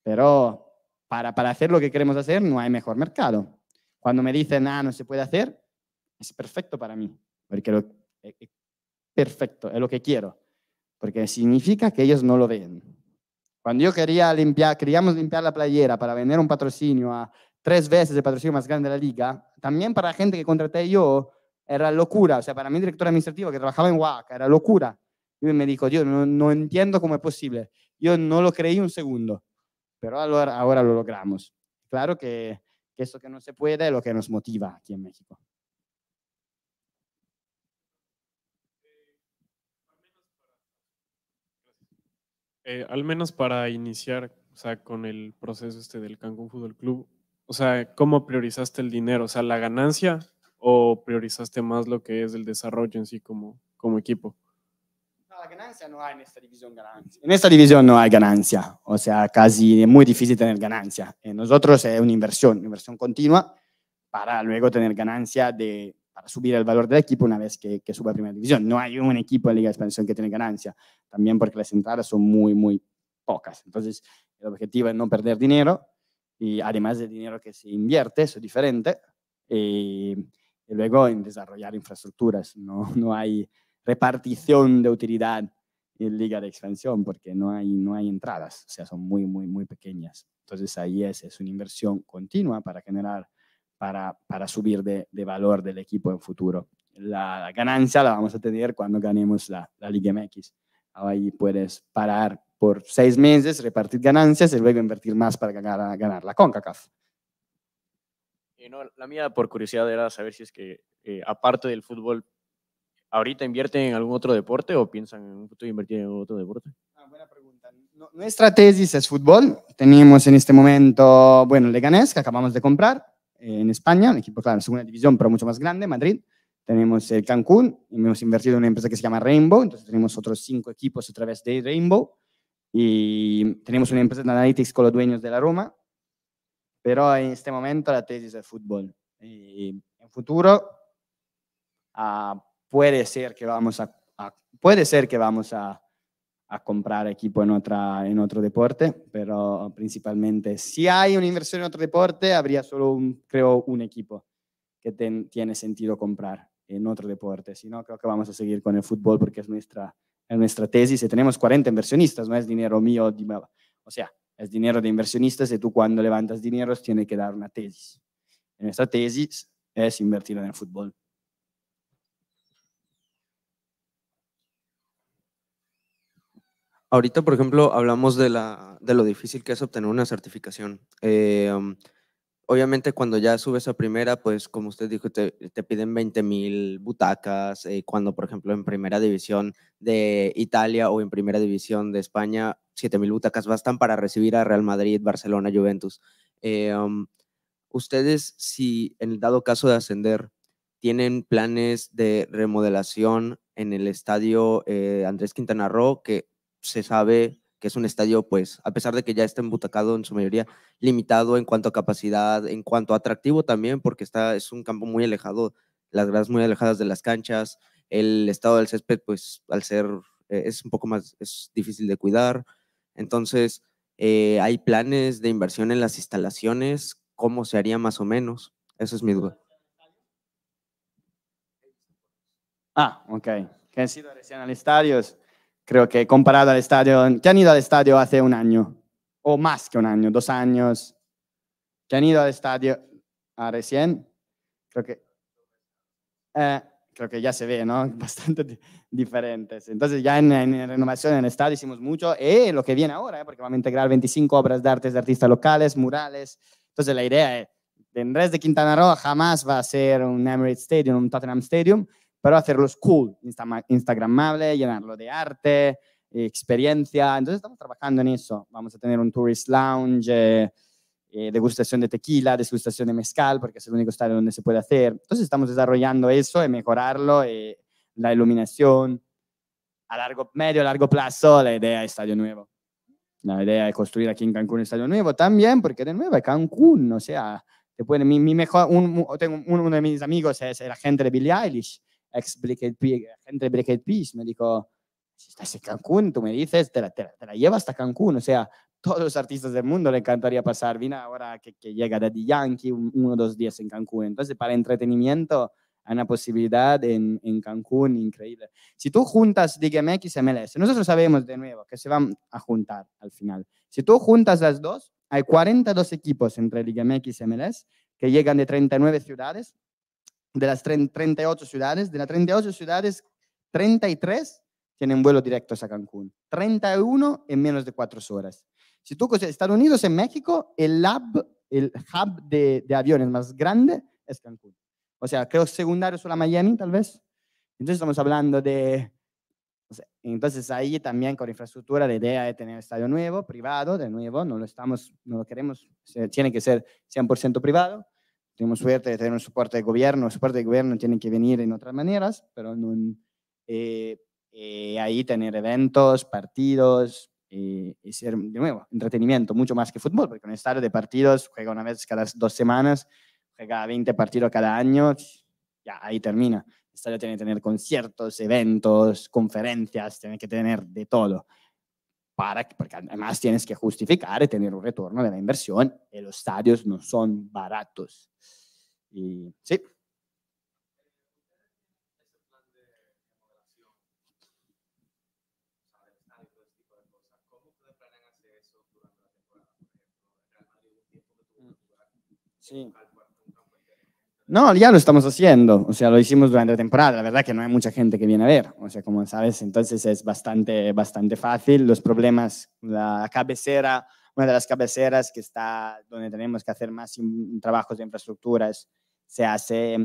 Pero para, para hacer lo que queremos hacer, no hay mejor mercado. Cuando me dicen, ah, no se puede hacer, es perfecto para mí. Porque eh, eh, perfecto, es lo que quiero. Porque significa que ellos no lo ven. Cuando yo quería limpiar, queríamos limpiar la playera para vender un patrocinio a tres veces el patrocinio más grande de la liga, también para la gente que contraté yo era locura. O sea, para mi director administrativo que trabajaba en Huaca era locura. Y me dijo, yo no, no, entiendo cómo es posible. Yo no lo creí un segundo, pero ahora, ahora lo logramos. Claro que, que eso que no se puede es lo que nos motiva aquí en México. Eh, al menos para iniciar o sea, con el proceso este del Cancún Fútbol Club, o sea, ¿cómo priorizaste el dinero? O sea, ¿la ganancia o priorizaste más lo que es el desarrollo en sí como, como equipo? la ganancia no hay en esta división ganancia. En esta división no hay ganancia. O sea, casi es muy difícil tener ganancia. En nosotros es una inversión, una inversión continua para luego tener ganancia de, para subir el valor del equipo una vez que, suba a primera división. No hay un equipo en Liga de Expansión que tiene ganancia, también porque las entradas son muy, muy pocas. Entonces, el objetivo es no perder dinero y además del dinero que se invierte, eso es diferente, eh, y, luego en desarrollar infraestructuras, no, no hay repartición de utilidad en liga de expansión porque no hay, no hay entradas, o sea, son muy, muy, muy pequeñas. Entonces ahí es, es una inversión continua para generar, para, para subir de, de, valor del equipo en futuro. La, ganancia la vamos a tener cuando ganemos la, la Liga MX. Ahí puedes parar por seis meses, repartir ganancias y luego invertir más para ganar, ganar la CONCACAF. Eh, la mía, por curiosidad, era saber si es que, eh, aparte del fútbol, ¿ahorita invierten en algún otro deporte o piensan en un futuro invertir en otro deporte? Ah, buena pregunta. nuestra tesis es fútbol. Tenemos en este momento, bueno, Leganés, que acabamos de comprar eh, en España, un equipo, claro, en segunda división, pero mucho más grande, Madrid. Tenemos el Cancún, y hemos invertido en una empresa que se llama Rainbow, entonces tenemos otros cinco equipos a través de Rainbow. Y tenemos una empresa de analytics con los dueños de la Roma, pero en este momento la tesis es fútbol. Y en futuro ah, puede ser que vamos a, puede ser que vamos a, comprar equipo en, otra, en otro deporte, pero principalmente si hay una inversión en otro deporte, habría solo, un, creo, un equipo que tiene sentido comprar en otro deporte. Si no, creo que vamos a seguir con el fútbol porque es nuestra en nuestra tesis, eh, tenemos 40 inversionistas, no es dinero mío, o sea, es dinero de inversionistas y tú cuando levantas dinero tienes que dar una tesis. En nuestra tesis es invertir en el fútbol. Ahorita, por ejemplo, hablamos de, la, de lo difícil que es obtener una certificación. Eh, um, obviamente cuando ya subes a primera, pues como usted dijo, te, piden 20 mil butacas, eh, cuando por ejemplo en primera división de Italia o en primera división de España, 7 mil butacas bastan para recibir a Real Madrid, Barcelona, Juventus. Em, ustedes, si en el dado caso de ascender, tienen planes de remodelación en el estadio eh, Andrés Quintana Roo, que se sabe que es un estadio, pues, a pesar de que ya está embutacado en su mayoría, limitado en cuanto a capacidad, en cuanto a atractivo también, porque está, es un campo muy alejado, las gradas muy alejadas de las canchas, el estado del césped, pues, al ser, eh, es un poco más, es difícil de cuidar. Entonces, eh, ¿hay planes de inversión en las instalaciones? ¿Cómo se haría más o menos? Esa es mi duda. Ah, ok. ¿Qué han sido recién al estadio? creo que comparado al estadio, que han ido al estadio hace un año, o más que un año, dos años, que han ido al estadio ah, recién, creo que, eh, creo que ya se ve, ¿no? Bastante diferentes. Entonces ya en, renovación en el estadio hicimos mucho, y eh, lo que viene ahora, eh, porque vamos a integrar 25 obras de artes de artistas locales, murales, entonces la idea es, en vez de Quintana Roo jamás va a ser un Emirates Stadium, un Tottenham Stadium, pero hacerlos cool, instagramable, llenarlo de arte, experiencia. Entonces estamos trabajando en eso. Vamos a tener un tourist lounge, eh, eh, degustación de tequila, degustación de mezcal, porque es el único estadio donde se puede hacer. Entonces estamos desarrollando eso y eh, mejorarlo, la iluminación. A largo, medio, largo plazo, la idea es estadio nuevo. La idea es construir aquí en Cancún un estadio nuevo también, porque de nuevo es Cancún, o sea, te mi, mejor, tengo, uno de mis amigos es el agente de Billie Eilish ex Black gente de Black me dijo, si estás en Cancún, tú me dices, te la, llevas hasta Cancún, o sea, todos los artistas del mundo le encantaría pasar, Vino ahora que, que llega Daddy Yankee, uno o dos días en Cancún, entonces para entretenimiento hay una posibilidad en, Cancún increíble. Si tú juntas DGMX y MLS, nosotros sabemos de nuevo que se van a juntar al final, si tú juntas las dos, hay 42 equipos entre Liga MX y MLS que llegan de 39 ciudades de las 38 ciudades, de las 38 ciudades, 33 tienen vuelos directos a Cancún, 31 en menos de 4 horas. Si tú coges Estados Unidos en México, el hub, el hub de, aviones más grande es Cancún. O sea, creo secundario solo la Miami, tal vez. Entonces estamos hablando de... entonces ahí también con infraestructura la idea de tener estadio nuevo, privado, de nuevo, no lo estamos, no lo queremos, tiene que ser 100% privado tenemos suerte de tener un soporte de gobierno, el soporte de gobierno tiene que venir en otras maneras, pero eh, eh, ahí tener eventos, partidos, eh, y ser, de nuevo, entretenimiento, mucho más que fútbol, porque un estadio de partidos juega una vez cada dos semanas, juega 20 partidos cada año, ya ahí termina. El estadio tiene que tener conciertos, eventos, conferencias, tiene que tener de todo porque además tienes que justificar y tener un retorno de la inversión y los estadios no son baratos. sí. Sí. No, ya lo estamos haciendo, o sea, lo hicimos durante la temporada, la verdad que no hay mucha gente que viene a ver, o sea, como sabes, entonces es bastante, bastante fácil, los problemas, la cabecera, una de las cabeceras que está donde tenemos que hacer más trabajos de infraestructuras, se hace,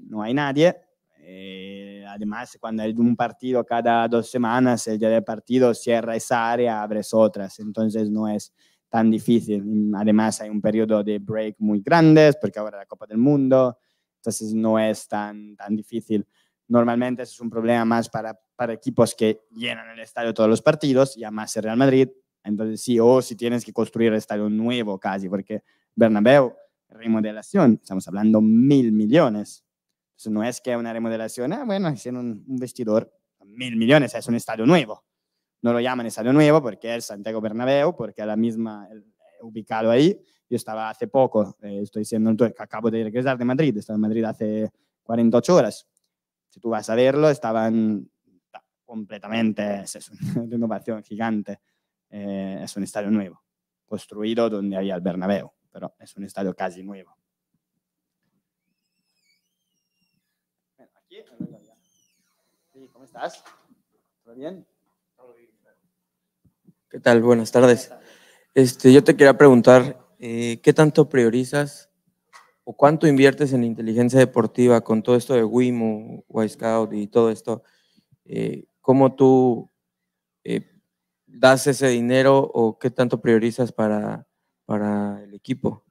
no hay nadie, eh, además cuando hay un partido cada dos semanas, el día del partido cierra esa área, abres otras, entonces no es tan difícil. Además, hay un periodo de break muy grande, porque ahora la Copa del Mundo, entonces no es tan, tan difícil. Normalmente es un problema más para, para equipos que llenan el estadio todos los partidos, y además el Real Madrid. Entonces sí, o si tienes que construir el estadio nuevo casi, porque Bernabéu, remodelación, estamos hablando mil millones. Entonces no es que una remodelación, ah, bueno, hicieron un vestidor, mil millones, es un estadio nuevo no lo llaman Estadio Nuevo porque es Santiago Bernabéu, porque es la misma, eh, ubicado ahí. Yo estaba hace poco, eh, estoy siendo, acabo de regresar de Madrid, estaba en Madrid hace 48 horas. Si tú vas a verlo, estaban completamente, es, una renovación gigante. Eh, es un estadio nuevo, construido donde había el Bernabéu, pero es un estadio casi nuevo. ¿cómo estás? ¿Todo bien? ¿Qué tal? Buenas tardes. Este, yo te quería preguntar, eh, ¿qué tanto priorizas o cuánto inviertes en inteligencia deportiva con todo esto de WIMU, Y Scout y todo esto? Eh, ¿Cómo tú eh, das ese dinero o qué tanto priorizas para, para el equipo?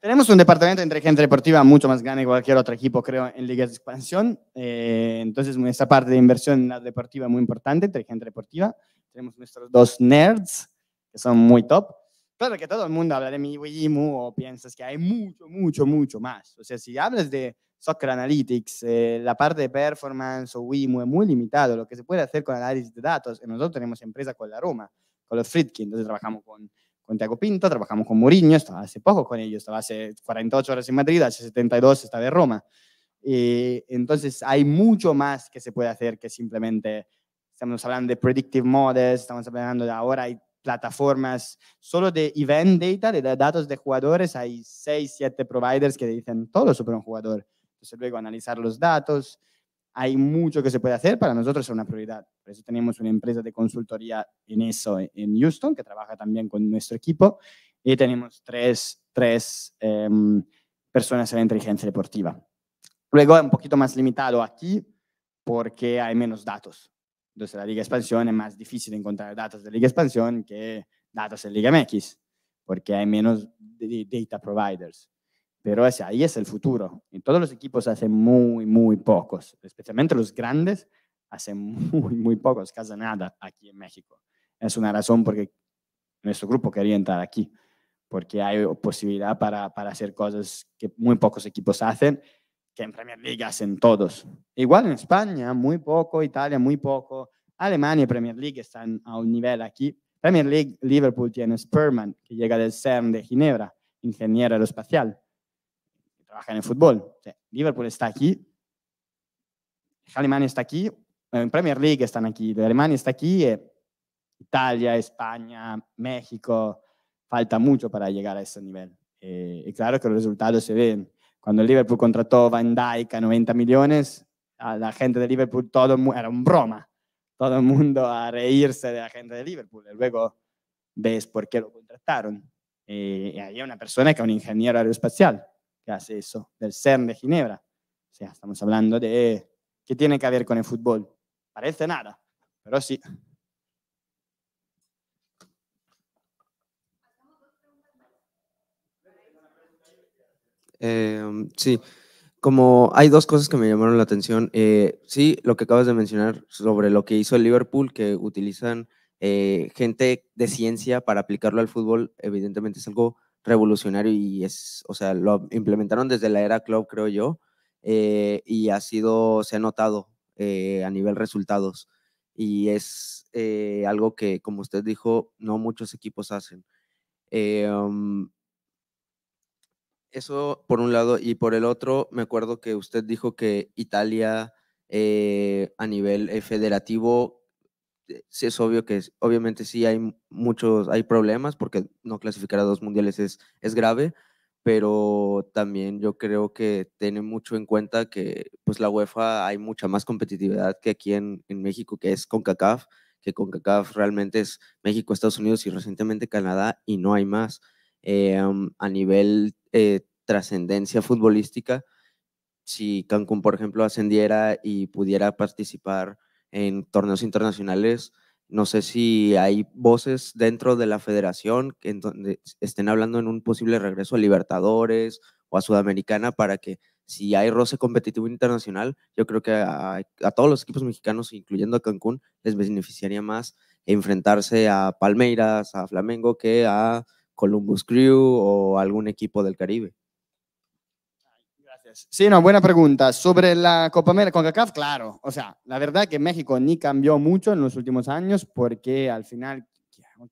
tenemos un departamento de inteligencia deportiva mucho más grande que cualquier otro equipo, creo, en ligas de expansión. entonces, esa parte de inversión en la deportiva es muy importante, inteligencia deportiva. Tenemos nuestros dos nerds, que son muy top. Claro que todo el mundo habla de mi Wimu o piensas que hay mucho, mucho, mucho más. O sea, si hablas de Soccer Analytics, eh, la parte de performance o Wimu es muy limitado. Lo que se puede hacer con análisis de datos, eh, nosotros tenemos empresa con la Roma, con los Fritkin, entonces trabajamos con, con Tiago Pinto, trabajamos con Mourinho, estaba hace poco con ellos, estaba hace 48 horas en Madrid, hace 72 está de Roma. entonces hay mucho más que se puede hacer que simplemente estamos hablando de predictive models, estamos hablando de ahora hay plataformas solo de event data, de datos de jugadores, hay 6, 7 providers que dicen todo sobre un jugador. Entonces luego analizar los datos, hay mucho que se puede hacer, para nosotros es una prioridad. Por eso tenemos una empresa de consultoría en eso, en Houston, que trabaja también con nuestro equipo, y tenemos tres, tres em, personas en la inteligencia deportiva. Luego es un poquito más limitado aquí porque hay menos datos. Entonces la Liga Expansión es más difícil encontrar datos de Liga Expansión que datos en Liga MX, porque hay menos data providers. Pero ese, ahí es el futuro. En todos los equipos hacen muy, muy pocos, especialmente los grandes, hacen muy, muy pocos, casi nada aquí en México. Es una razón porque nuestro grupo quería entrar aquí, porque hay posibilidad para, para hacer cosas que muy pocos equipos hacen que en Premier League hacen todos. Igual en España, muy poco, Italia, muy poco. Alemania y Premier League están a un nivel aquí. Premier League, Liverpool tiene Sperman, que llega del CERN de Ginebra, ingeniero aeroespacial, que trabaja en el fútbol. Liverpool está aquí, Alemania está aquí, en Premier League están aquí, Alemania está aquí, eh, Italia, España, México, falta mucho para llegar a ese nivel. Eh, y claro que los resultados se ven. Cuando el Liverpool contrató Van Dijk a 90 millones, a la gente de Liverpool todo era un broma. Todo el mundo a reírse de la gente de Liverpool. luego ves por qué lo contrataron. Eh, y hay una persona que es un ingeniero aeroespacial que hace eso, del CERN de Ginebra. O sea, estamos hablando de qué tiene que ver con el fútbol. Parece nada, pero sí. Em, sí, como hay dos cosas que me llamaron la atención. Eh, sí, lo que acabas de mencionar sobre lo que hizo el Liverpool, que utilizan eh, gente de ciencia para aplicarlo al fútbol, evidentemente es algo revolucionario y es, o sea, lo implementaron desde la era club, creo yo, eh, y ha sido, se ha notado a nivel resultados. Y es algo que, como usted dijo, no muchos equipos hacen. Em, eso por un lado, y por el otro, me acuerdo que usted dijo que Italia eh, a nivel eh, federativo, eh, sí es obvio que obviamente sí hay muchos, hay problemas porque no clasificar a dos mundiales es, es grave, pero también yo creo que tiene mucho en cuenta que pues la UEFA hay mucha más competitividad que aquí en, México, que es con cacaf que con cacaf realmente es México, Estados Unidos y recientemente Canadá y no hay más. a nivel eh, trascendencia futbolística. Si Cancún, por ejemplo, ascendiera y pudiera participar en torneos internacionales, no sé si hay voces dentro de la federación que estén hablando en un posible regreso a Libertadores o a Sudamericana para que si hay roce competitivo internacional, yo creo que a, todos los equipos mexicanos, incluyendo a Cancún, les beneficiaría más enfrentarse a Palmeiras, a Flamengo, que a Columbus Crew o algún equipo del Caribe. Sí, no, buena pregunta. Sobre la Copa América con CACAF, claro. O sea, la verdad que México ni cambió mucho en los últimos años porque al final,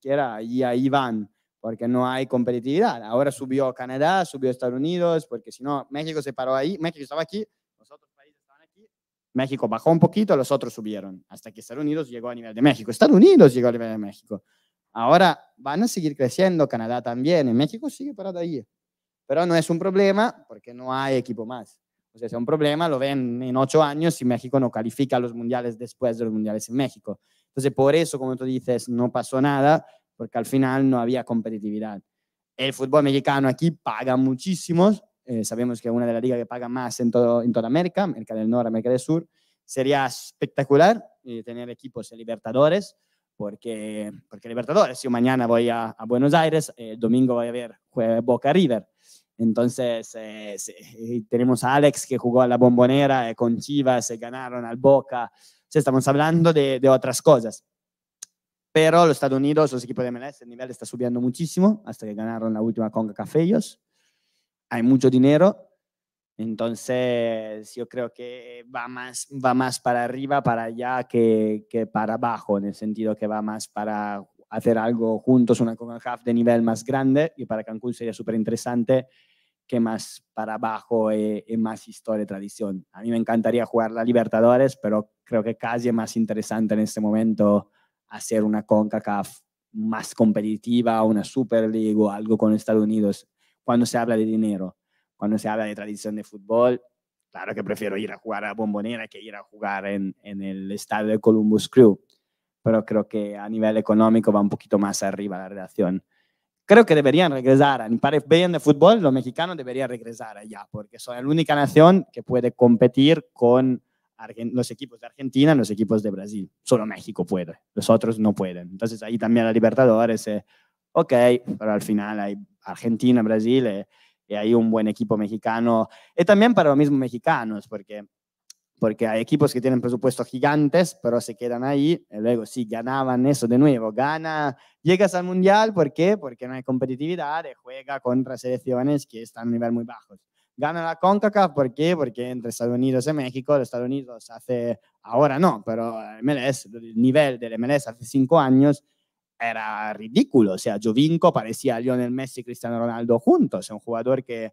quiera, y ahí van, porque no hay competitividad. Ahora subió Canadá, subió Estados Unidos, porque si no, México se paró ahí, México estaba aquí, los otros países estaban aquí, México bajó un poquito, los otros subieron, hasta que Estados Unidos llegó a nivel de México. Estados Unidos llegó a nivel de México. Ahora van a seguir creciendo, Canadá también, en México sigue parado ahí. Pero no es un problema porque no hay equipo más. O sea, es un problema, lo ven en ocho años si México no califica a los mundiales después de los mundiales en México. Entonces, por eso, como tú dices, no pasó nada, porque al final no había competitividad. El fútbol mexicano aquí paga muchísimos, eh, sabemos que es una de las ligas que paga más en, todo, en toda América, América del Norte, América del Sur. Sería espectacular eh, tener equipos en Libertadores, porque, porque Libertadores, yo mañana voy a, Buenos Aires, el domingo voy a ver Boca River. Entonces, eh, eh, tenemos a Alex que jugó a la bombonera eh, con Chivas, se ganaron al Boca. estamos hablando de, otras cosas. Pero los Estados Unidos, los equipos de MLS, el este nivel está subiendo muchísimo hasta que ganaron la última Conca Cafellos. Hay mucho dinero entonces, yo creo que va más, para arriba, para allá, que, para abajo, en el sentido que va más para hacer algo juntos, una CONCACAF de nivel más grande, y para Cancún sería súper interesante, que más para abajo y, eh, más historia y tradición. A mí me encantaría jugar la Libertadores, pero creo que casi es más interesante en este momento hacer una CONCACAF más competitiva, una Super League o algo con Estados Unidos, cuando se habla de dinero cuando se habla de tradición de fútbol, claro que prefiero ir a jugar a Bombonera que ir a jugar en, en el estadio de Columbus Crew, pero creo que a nivel económico va un poquito más arriba la relación. Creo que deberían regresar, en el bien de fútbol, los mexicanos deberían regresar allá, porque son la única nación que puede competir con los equipos de Argentina, los equipos de Brasil. Solo México puede, los otros no pueden. Entonces ahí también la Libertadores, eh, ok, pero al final hay Argentina, Brasil. Eh, y hay un buen equipo mexicano. Y eh, también para los mismos mexicanos, porque, porque hay equipos que tienen presupuestos gigantes, pero se quedan ahí eh, luego si ganaban eso de nuevo. Gana, llegas al mundial, ¿por qué? Porque no hay competitividad y eh, juega contra selecciones que están a nivel muy bajo. Gana la CONCACAF, ¿por qué? Porque entre Estados Unidos y México, los Estados Unidos hace, ahora no, pero MLS, el nivel del MLS hace cinco años era ridículo. O sea, Jovinco parecía Lionel Messi y Cristiano Ronaldo juntos. Un jugador que,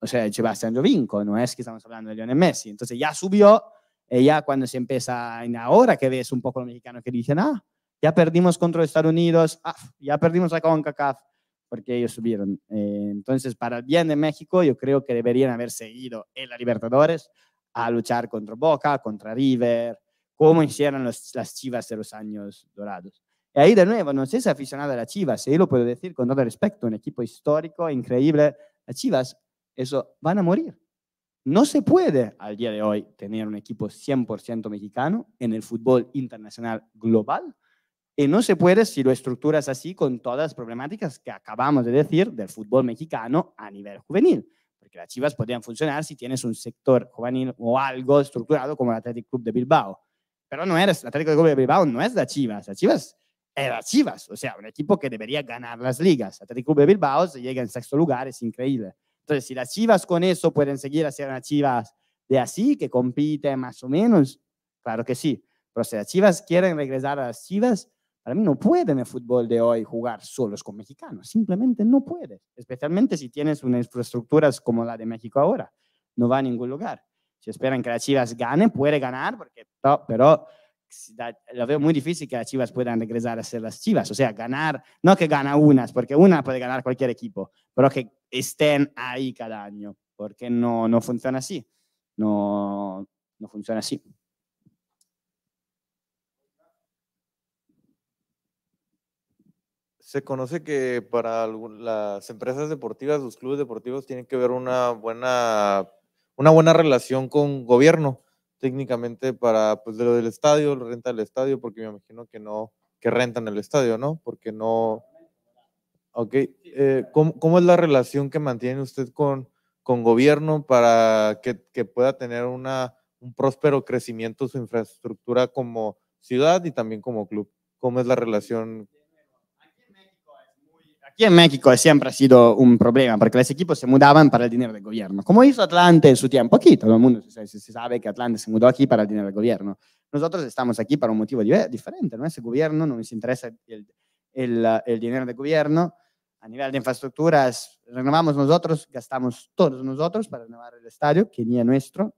o sea, Sebastián Jovinco, no es que estamos hablando de Lionel Messi. Entonces ya subió, y eh, ya cuando se empieza, en ahora que ves un poco los mexicanos que dicen, ah, ya perdimos contra Estados Unidos, ah, ya perdimos la CONCACAF, porque ellos subieron. Eh, entonces, para el bien de México, yo creo que deberían haber seguido en la Libertadores a luchar contra Boca, contra River, como hicieron las chivas de los años dorados. Y ahí de nuevo, no sé es aficionado a las Chivas, y ¿eh? lo puedo decir con todo respeto, un equipo histórico, increíble, las Chivas, eso van a morir. No se puede al día de hoy tener un equipo 100% mexicano en el fútbol internacional global y no se puede si lo estructuras así con todas las problemáticas que acabamos de decir del fútbol mexicano a nivel juvenil. Porque las Chivas podrían funcionar si tienes un sector juvenil o algo estructurado como el Athletic Club de Bilbao. Pero no eres, el Athletic Club de Bilbao no es la Chivas. Las Chivas era Chivas, o sea, un equipo que debería ganar las ligas. Atlético de Bilbao se llega en sexto lugar, es increíble. Entonces, si las Chivas con eso pueden seguir a ser Chivas de así, que compiten más o menos, claro que sí. Pero si las Chivas quieren regresar a las Chivas, para mí no pueden el fútbol de hoy jugar solos con mexicanos, simplemente no puede, especialmente si tienes unas infraestructuras como la de México ahora, no va a ningún lugar. Si esperan que las Chivas ganen, puede ganar, porque, pero lo veo muy difícil que las Chivas puedan regresar a ser las Chivas, o sea, ganar, no que gana unas, porque una puede ganar cualquier equipo, pero que estén ahí cada año, porque no, no funciona así, no, no funciona así. Se conoce que para las empresas deportivas, los clubes deportivos tienen que ver una buena, una buena relación con gobierno técnicamente para pues, lo del estadio, la renta del estadio, porque me imagino que no, que rentan el estadio, ¿no? Porque no... Ok, eh, ¿cómo, ¿cómo, es la relación que mantiene usted con, con gobierno para que, que pueda tener una, un próspero crecimiento su infraestructura como ciudad y también como club? ¿Cómo es la relación aquí en México siempre ha sido un problema, porque los equipos se mudaban para el dinero del gobierno, como hizo Atlante en su tiempo. Aquí todo el mundo se, sabe que Atlante se mudó aquí para el dinero del gobierno. Nosotros estamos aquí para un motivo diferente, ¿no? Ese gobierno no nos interesa el, dinero del gobierno. A nivel de infraestructuras, renovamos nosotros, gastamos todos nosotros para renovar el estadio, que ni es nuestro.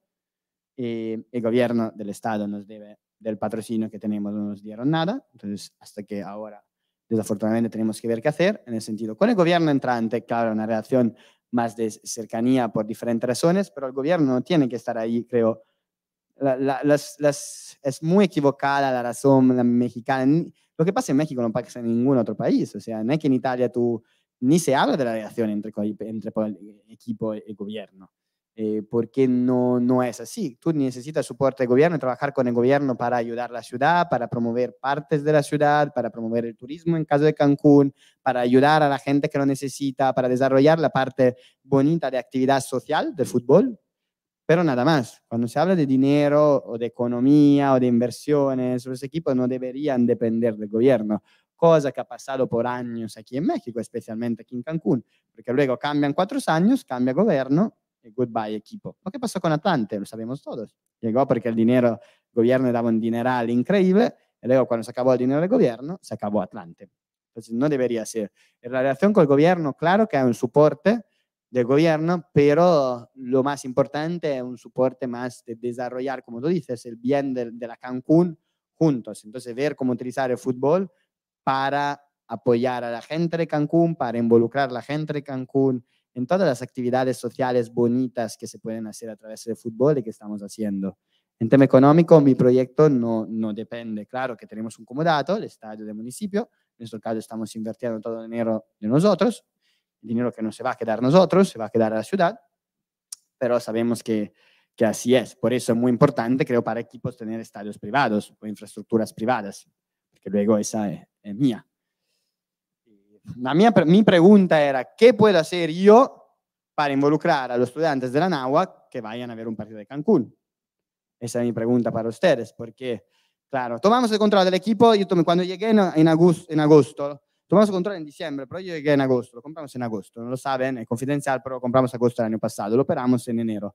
Eh, el gobierno del estado nos debe del patrocinio que tenemos, no nos dieron nada. Entonces, hasta que ahora Desafortunadamente tenemos que ver qué hacer en el sentido, con el gobierno entrante, claro, una relación más de cercanía por diferentes razones, pero el gobierno no tiene que estar ahí, creo. es muy equivocada la razón mexicana. Lo que pasa en México no pasa en ningún otro país, o sea, no es que en Italia tú ni se habla de la relación entre, entre equipo y gobierno. Eh, porque no, no es así. Tú necesitas soporte del gobierno, trabajar con el gobierno para ayudar a la ciudad, para promover partes de la ciudad, para promover el turismo en caso de Cancún, para ayudar a la gente que lo necesita, para desarrollar la parte bonita de actividad social del fútbol. Pero nada más, cuando se habla de dinero o de economía o de inversiones, los equipos no deberían depender del gobierno, cosa que ha pasado por años aquí en México, especialmente aquí en Cancún, porque luego cambian cuatro años, cambia gobierno eh, goodbye equipo. qué pasó con Atlante? Lo sabemos todos. Llegó porque el dinero, el gobierno daba un dineral increíble, y luego cuando se acabó el dinero del gobierno, se acabó Atlante. Entonces no debería ser. En la relación con el gobierno, claro que hay un soporte del gobierno, pero lo más importante es un soporte más de desarrollar, como tú dices, el bien de, de la Cancún juntos. Entonces ver cómo utilizar el fútbol para apoyar a la gente de Cancún, para involucrar a la gente de Cancún, en todas las actividades sociales bonitas que se pueden hacer a través del fútbol y que estamos haciendo. En tema económico, mi proyecto no, no depende. Claro que tenemos un comodato, el estadio del municipio. En nuestro caso estamos invirtiendo todo el dinero de nosotros, dinero que no se va a quedar nosotros, se va a quedar a la ciudad, pero sabemos que, que así es. Por eso es muy importante, creo, para equipos tener estadios privados o infraestructuras privadas, porque luego esa es mía mi pregunta era, ¿qué puedo hacer yo para involucrar a los estudiantes de la NAWA que vayan a ver un partido de Cancún? Esa es mi pregunta para ustedes, porque, claro, tomamos el control del equipo, yo tomé, cuando llegué en, en, agosto, tomamos el control en diciembre, pero yo llegué en agosto, lo compramos en agosto, no lo saben, es confidencial, pero lo compramos en agosto del año pasado, lo operamos en enero.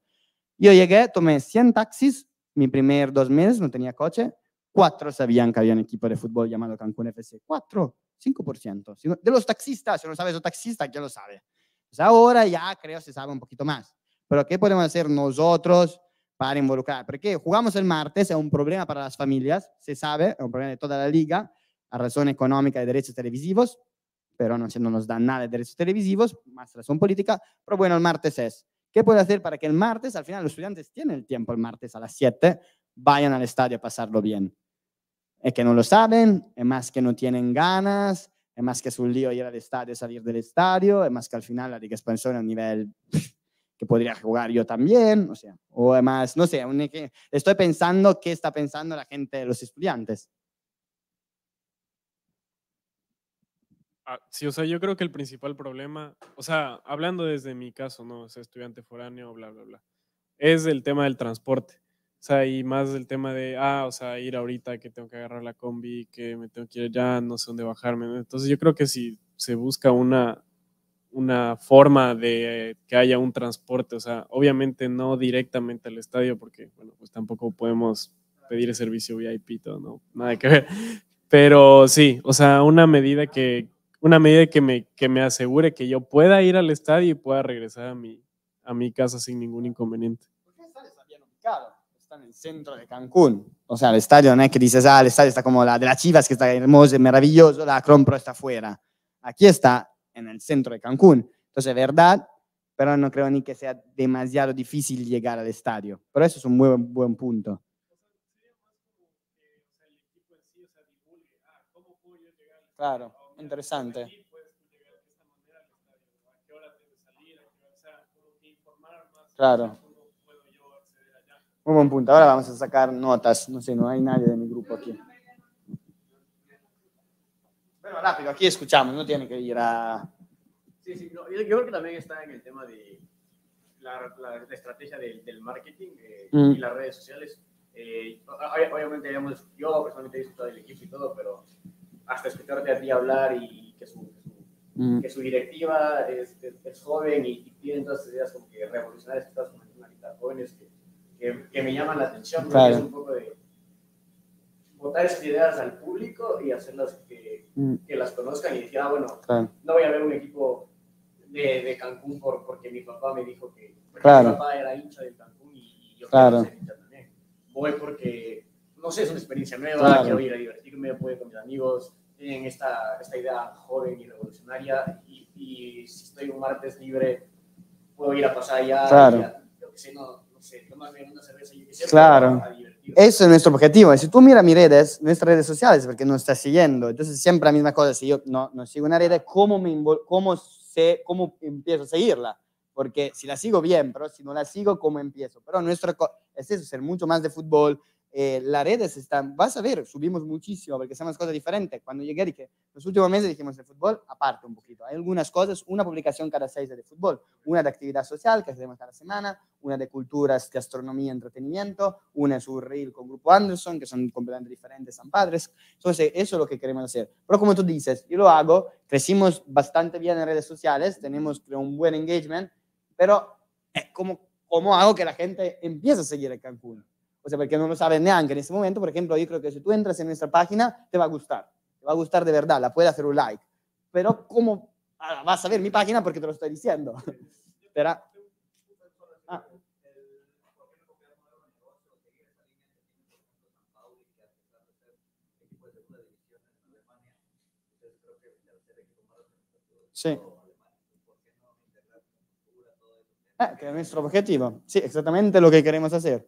Yo llegué, tomé 100 taxis, mi primer dos meses no tenía coche, cuatro sabían que había un equipo de fútbol llamado Cancún FC, cuatro. 5%. De los taxistas, si no sabes, los taxistas ya lo sabe. Pues ahora ya creo se sabe un poquito más. Pero ¿qué podemos hacer nosotros para involucrar? Porque jugamos el martes, es un problema para las familias, se sabe, es un problema de toda la liga, a razón económica de derechos televisivos, pero no, no nos dan nada de derechos televisivos, más razón política, pero bueno, el martes es. ¿Qué puede hacer para que el martes, al final los estudiantes tienen el tiempo el martes a las 7, vayan al estadio a pasarlo bien? es que no lo saben, es más que no tienen ganas, es más que es un lío ir al estadio, salir del estadio, es más que al final la Liga Expansión a un nivel que podría jugar yo también, o sea, o es más, no sé, estoy pensando qué está pensando la gente, los estudiantes. Ah, sí, o sea, yo creo que el principal problema, o sea, hablando desde mi caso, ¿no? O estudiante foráneo, bla, bla, bla, es el tema del transporte. O sea, y más el tema de, ah, o sea, ir ahorita, que tengo que agarrar la combi, que me tengo que ir ya, no sé dónde bajarme. Entonces yo creo que si se busca una, una forma de que haya un transporte, o sea, obviamente no directamente al estadio, porque, bueno, pues tampoco podemos pedir el servicio VIP, no, nada que ver. Pero sí, o sea, una medida que, una medida que me, que me asegure que yo pueda ir al estadio y pueda regresar a mi, a mi casa sin ningún inconveniente. está bien ubicado en el centro de Cancún. O sea, el estadio no es que dices, ah, el estadio está como la de la Chivas, que está hermoso, y maravilloso, la pro está afuera. Aquí está, en el centro de Cancún. Entonces, es verdad, pero no creo ni que sea demasiado difícil llegar al estadio. Pero eso es un muy buen punto. Claro, interesante. Claro. Muy buen punto. Ahora vamos a sacar notas. No sé, no hay nadie de mi grupo aquí. Pero rápido, aquí escuchamos, no tiene que ir a... Sí, sí, yo, creo que también está en el tema de la, estrategia del, marketing eh, mm. y las redes sociales. Eh, obviamente, yo personalmente he todo el equipo y todo, pero hasta escucharte a ti hablar y que su, que su mm. directiva es, joven y, y, tiene todas esas ideas como que revolucionarias que estás comentando ahorita, jóvenes que que, me llama la atención. porque Es un poco de botar esas ideas al público y hacerlas que, mm. que las conozcan y decir, ah, bueno, no voy a ver un equipo de, de Cancún porque mi papá me dijo que mi papá era hincha de Cancún y, yo quiero ser hincha también. Voy porque, no sé, es una experiencia nueva, quiero ir a divertirme, puedo con mis amigos, tienen esta, esta idea joven y revolucionaria y, si estoy un martes libre puedo ir a pasar allá. Claro. que sea, no, claro. Eso es nuestro objetivo. Si tú miras mis redes, nuestras redes sociales, porque no estás siguiendo, entonces siempre la misma cosa. Si yo no, no sigo una red, ¿cómo, me cómo, sé, ¿cómo empiezo a seguirla? Porque si la sigo bien, pero si no la sigo, ¿cómo empiezo? Pero nuestro es eso, ser mucho más de fútbol, eh, las redes están, vas a ver, subimos muchísimo porque hacemos cosas diferentes. Cuando llegué dije, los últimos meses dijimos de fútbol, aparte un poquito. Hay algunas cosas, una publicación cada seis de fútbol, una de actividad social que hacemos cada semana, una de culturas, gastronomía, entretenimiento, una es un con Grupo Anderson, que son completamente diferentes, son padres. Entonces, eso es lo que queremos hacer. Pero como tú dices, yo lo hago, crecimos bastante bien en redes sociales, tenemos un buen engagement, pero eh, ¿cómo, ¿cómo hago que la gente empiece a seguir el Cancún? O sea, porque no lo saben aunque en este momento, por ejemplo, yo creo que si tú entras en nuestra página, te va a gustar. Te va a gustar de verdad, la puedes hacer un like. Pero ¿cómo? Ah, vas a ver mi página porque te lo estoy diciendo. Espera. Sí. Ah, que es nuestro objetivo. Sí, exactamente lo que queremos hacer.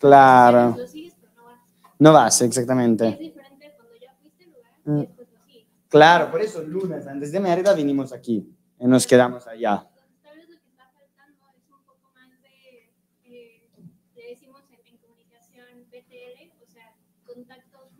Claro. Lo sigues, no vas. No vas, exactamente. Es diferente cuando ya fuiste al lugar y después lo sigues. Claro, por eso lunes, antes de Mérida, vinimos aquí. Y nos quedamos allá. lo que es un poco más de, eh, decimos comunicación, BTL, o sea, contacto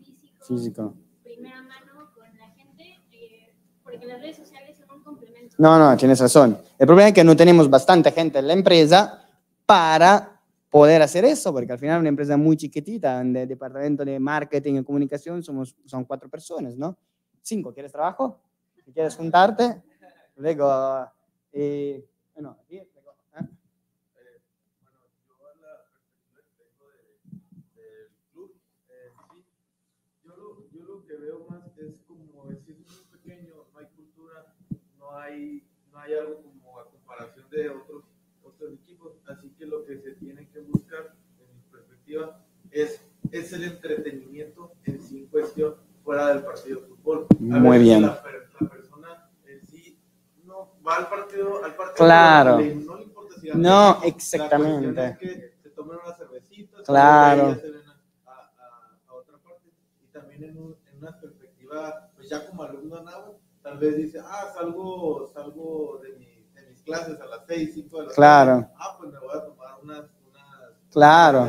Físico. Primera mano con la gente, eh, porque las redes sociales son un complemento. No, no, tienes razón. El problema es que no tenemos bastante gente en la empresa para poder hacer eso, porque al final una empresa muy chiquitita, en el departamento de marketing y comunicación somos, son cuatro personas, ¿no? Cinco, ¿quieres trabajo? quieres juntarte, luego, eh, bueno, aquí, eh, pequeño, no hay, no hay algo como a comparación de otros así que lo que se tiene que buscar, en mi perspectiva, es, el entretenimiento en sí en cuestión fuera del partido de fútbol. Muy bien. La, persona en sí no va al partido, al partido claro. no le importa si No, la exactamente. es que se tomen una cervecita, claro. se ven a, otra parte. Y también en, una perspectiva, pues ya como alumno nada, tal vez dice, ah, salgo claro. Claro.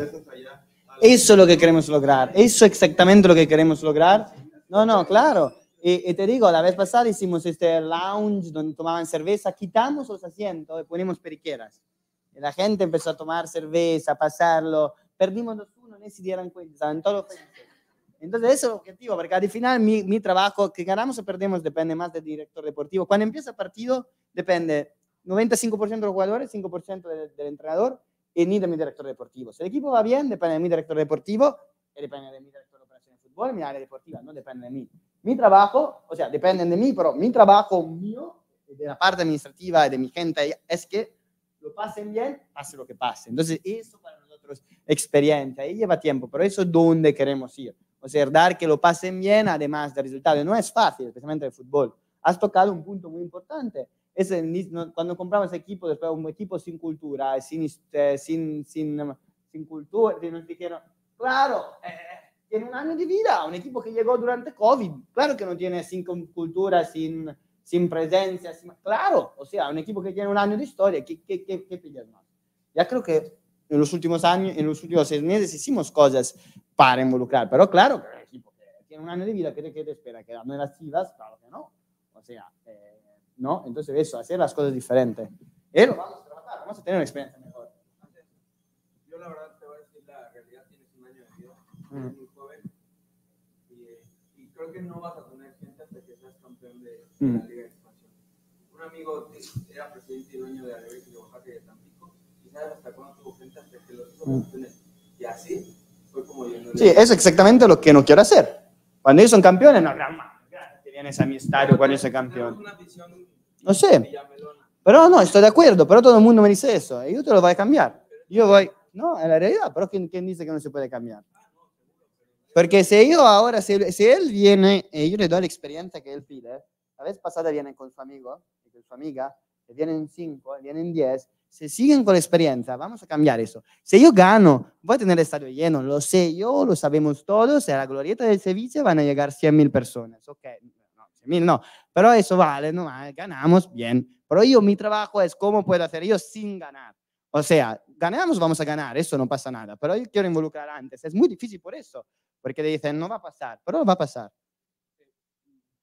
Eso es lo que queremos lograr. Eso es exactamente lo que queremos lograr. No, no, claro. Y, te digo, la vez pasada hicimos este lounge donde tomaban cerveza, quitamos los asientos y ponemos periqueras. la gente empezó a tomar cerveza, a pasarlo. Perdimos los uno, ni se dieran cuenta, en todo Entonces, ese es el objetivo, porque al final mi, mi trabajo, que ganamos o perdemos, depende más del director deportivo. Cuando empieza el partido, depende 95% de los jugadores, 5% del, entrenador y ni de mi director deportivo. Si el equipo va bien, depende de mi director deportivo y depende de mi director de operaciones de fútbol, mi área deportiva, no depende de mí. Mi trabajo, o sea, dependen de mí, pero mi trabajo mío, de la parte administrativa y de mi gente, es que lo pasen bien, pase lo que pase. Entonces, eso para nosotros es experiencia y lleva tiempo, pero eso es donde queremos ir. O sea, dar que lo pasen bien, además de resultados. No es fácil, especialmente el fútbol. Has tocado un punto muy importante es cuando compramos equipo, después un equipo sin cultura, sin, este, sin, sin, sin, cultura, nos dijeron, claro, eh, tiene un año de vida, un equipo que llegó durante COVID, claro que no tiene sin cultura, sin, sin presencia, claro, o sea, un equipo que tiene un año de historia, ¿qué, qué, qué, qué pillas más? Ya creo que en los últimos años, en los últimos seis meses hicimos cosas para involucrar, pero claro, un equipo que tiene un año de vida, ¿qué, te espera? ¿Que las chivas? Claro que no, o sea... Eh, ¿no? Entonces eso, hacer las cosas diferente. Él lo vamos a trabajar, vamos a tener una experiencia mejor. Yo la verdad te voy a decir la realidad, tienes un año de vida, eres muy joven y, eh, y, creo que no vas a tener gente hasta que seas campeón de, la Liga de Expansión. Un amigo eh, era presidente y dueño de la Liga de Oaxaca y de Tampico y sabes hasta cuándo tuvo gente hasta que los hizo campeones. Y así fue como yo. No sí, eso es exactamente lo que no quiero hacer. Cuando ellos son campeones, no más esa amistad o cuál es el campeón. No sé. Pero no, estoy de acuerdo, pero todo el mundo me dice eso. Y yo te lo voy a cambiar. Yo voy, no, en la realidad, pero ¿quién, quién dice que no se puede cambiar? Porque si yo ahora, si, él viene y eh, yo le doy la experiencia que él pide, la vez pasada viene con su amigo, con su amiga, vienen cinco, vienen diez, se siguen con la experiencia, vamos a cambiar eso. Si yo gano, voy a tener el estadio lleno, lo sé yo, lo sabemos todos, a la glorieta del Sevilla van a llegar 100.000 personas, ok, no, pero eso vale, no, ganamos bien. Pero yo, mi trabajo es cómo puedo hacer yo sin ganar. O sea, ganamos, vamos a ganar, eso no pasa nada, pero yo quiero involucrar antes. Es muy difícil por eso, porque dicen, no va a pasar, pero va a pasar.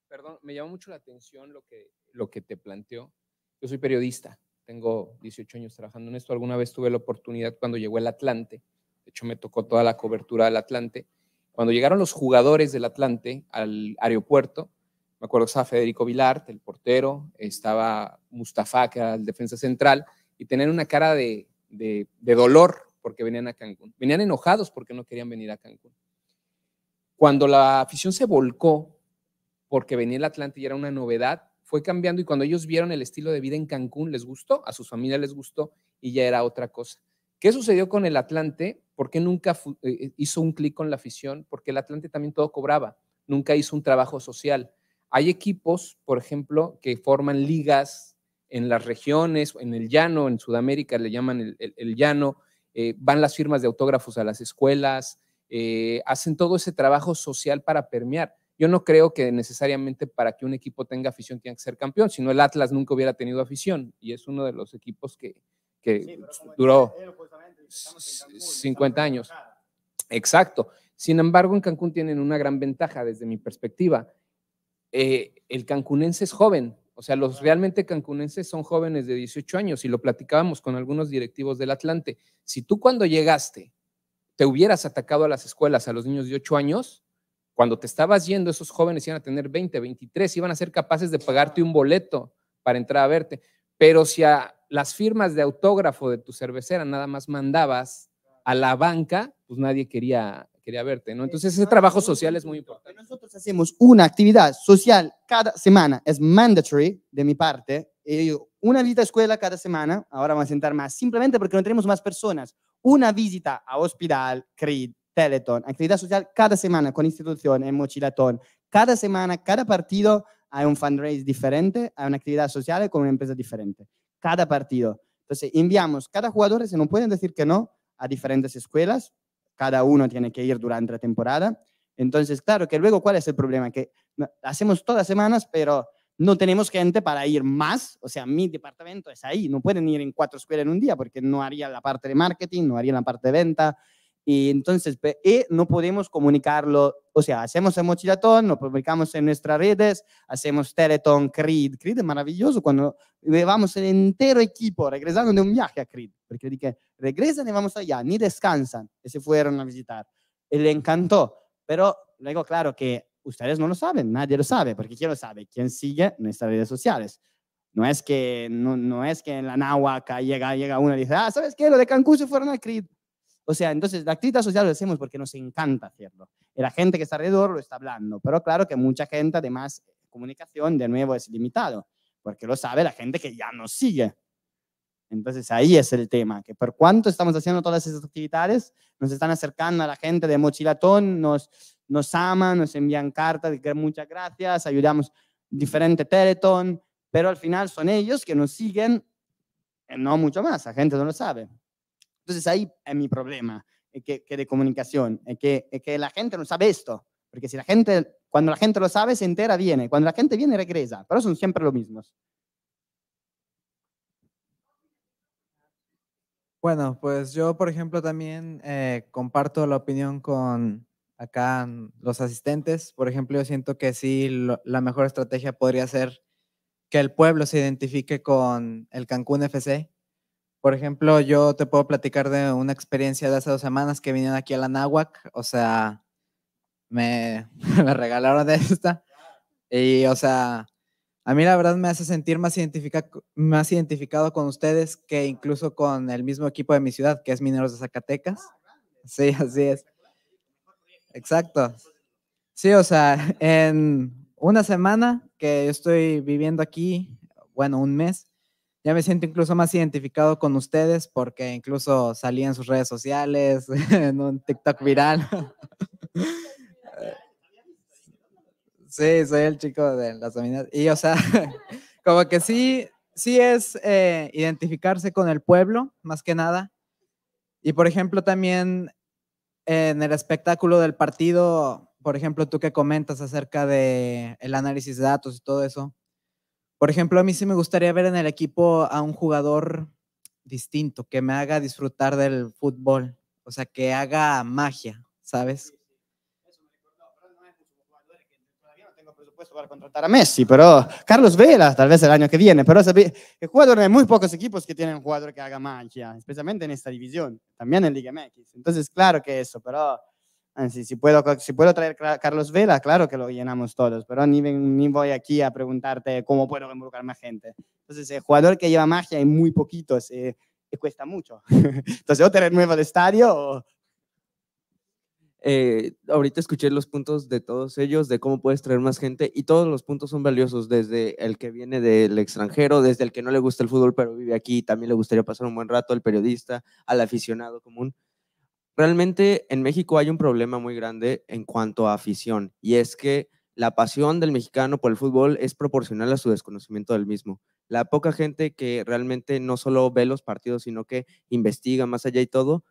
Perdón, me llamó mucho la atención lo que, lo que te planteó. Yo soy periodista, tengo 18 años trabajando en esto. Alguna vez tuve la oportunidad cuando llegó el Atlante, de hecho me tocó toda la cobertura del Atlante. Cuando llegaron los jugadores del Atlante al aeropuerto, me acuerdo estaba Federico Vilar, el portero, estaba Mustafa, que era el defensa central, y tenían una cara de, de dolor porque venían a Cancún. Venían enojados porque no querían venir a Cancún. Cuando la afición se volcó porque venía el Atlante y era una novedad, fue cambiando y cuando ellos vieron el estilo de vida en Cancún les gustó, a sus familias les gustó y ya era otra cosa. ¿Qué sucedió con el Atlante? ¿Por qué nunca eh, hizo un clic con la afición? Porque el Atlante también todo cobraba, nunca hizo un trabajo social. Hay equipos, por ejemplo, que forman ligas en las regiones, en el llano, en Sudamérica le llaman el, llano, eh, van las firmas de autógrafos a las escuelas, eh, hacen todo ese trabajo social para permear. Yo no creo que necesariamente para que un equipo tenga afición tenga que ser campeón, sino el Atlas nunca hubiera tenido afición y es uno de los equipos que, duró 50 años. Exacto. Sin embargo, en Cancún tienen una gran ventaja desde mi perspectiva eh, el cancunense es joven, o sea, los realmente cancunenses son jóvenes de 18 años y lo platicábamos con algunos directivos del Atlante. Si tú cuando llegaste te hubieras atacado a las escuelas, a los niños de 8 años, cuando te estabas yendo, esos jóvenes iban a tener 20, 23, iban a ser capaces de pagarte un boleto para entrar a verte. Pero si a las firmas de autógrafo de tu cervecera nada más mandabas a la banca, pues nadie quería, quería verte, ¿no? Entonces ese trabajo social es muy importante. Nosotros hacemos una actividad social cada semana, es mandatory de mi parte, eh, una visita a escuela cada semana, ahora vamos a sentar más, simplemente porque no tenemos más personas, una visita a hospital, CRID, Teleton, actividad social cada semana con institución en Mochilatón, cada semana, cada partido hay un fundraise diferente, hay una actividad social con una empresa diferente, cada partido. Entonces enviamos, cada jugador se no pueden decir que no a diferentes escuelas, cada uno tiene que ir durante la temporada. Entonces, claro que luego, ¿cuál es el problema? Que hacemos todas semanas, pero no tenemos gente para ir más. O sea, mi departamento es ahí. No pueden ir en cuatro escuelas en un día porque no haría la parte de marketing, no haría la parte de venta, y entonces no podemos comunicarlo, o sea, hacemos el mochilatón, lo publicamos en nuestras redes, hacemos teletón Creed. Creed es maravilloso cuando llevamos el entero equipo regresando de un viaje a Creed, porque dije, regresan y vamos allá, ni descansan, y se fueron a visitar. Y le encantó, pero luego, claro que ustedes no lo saben, nadie lo sabe, porque ¿quién lo sabe? ¿Quién sigue nuestras redes sociales? No es que, no, es que en la náhuaca llega, llega uno y dice, ah, ¿sabes qué? Lo de Cancún se fueron a Creed. O sea, entonces la actividad social lo hacemos porque nos encanta hacerlo. Y la gente que está alrededor lo está hablando. Pero claro que mucha gente, además, comunicación de nuevo es limitado, porque lo sabe la gente que ya nos sigue. Entonces ahí es el tema, que por cuánto estamos haciendo todas esas actividades, nos están acercando a la gente de Mochilatón, nos, nos aman, nos envían cartas, de que muchas gracias, ayudamos diferente teletón pero al final son ellos que nos siguen, eh, no mucho más, la gente no lo sabe. Entonces ahí es mi problema, eh, que, que, de comunicación, eh, que, eh, que la gente no sabe esto, porque si la gente, cuando la gente lo sabe, se entera, viene, cuando la gente viene, regresa, pero son siempre los mismos. Bueno, pues yo, por ejemplo, también comparto la opinión con acá los asistentes. Por ejemplo, yo siento que sí, la mejor estrategia podría ser que el pueblo se identifique con el Cancún FC por ejemplo, yo te puedo platicar de una experiencia de hace dos semanas que vinieron aquí a la Nahuac, o sea, me, me regalaron de esta. Y, o sea, a mí la verdad me hace sentir más, identifica, más identificado con ustedes que incluso con el mismo equipo de mi ciudad, que es Mineros de Zacatecas. Sí, así es. Exacto. Sí, o sea, en una semana que yo estoy viviendo aquí, bueno, un mes, ya me siento incluso más identificado con ustedes porque incluso salí en sus redes sociales, en un TikTok ah, viral. sí, soy el chico de las dominas. Y o sea, como que sí, sí es eh, identificarse con el pueblo, más que nada. Y por ejemplo, también en el espectáculo del partido, por ejemplo, tú que comentas acerca de análisis de datos y todo eso, por ejemplo, a mí sí me gustaría ver en el equipo a un jugador distinto, que me haga disfrutar del fútbol, o sea, que haga magia, ¿sabes? no tengo presupuesto para contratar a Messi, pero Carlos Vela tal vez el año que viene, pero sabe, el jugador hay muy pocos equipos que tienen un jugador que haga magia, especialmente en esta división, también en Liga MX. Entonces, claro que eso, pero Ah, si, puedo, si puedo traer a Carlos Vela, claro que lo llenamos todos, pero ni, voy aquí a preguntarte cómo puedo involucrar más gente. Entonces, el jugador que lleva magia y muy poquitos eh, cuesta mucho. Entonces, o tener eh, nuevo estadio ahorita escuché los puntos de todos ellos, de cómo puedes traer más gente, y todos los puntos son valiosos, desde el que viene del extranjero, desde el que no le gusta el fútbol pero vive aquí, también le gustaría pasar un buen rato, al periodista, al aficionado común realmente en México hay un problema muy grande en cuanto a afición y es que la pasión del mexicano por el fútbol es proporcional a su desconocimiento del mismo. La poca gente que realmente no solo ve los partidos, sino que investiga más allá y todo,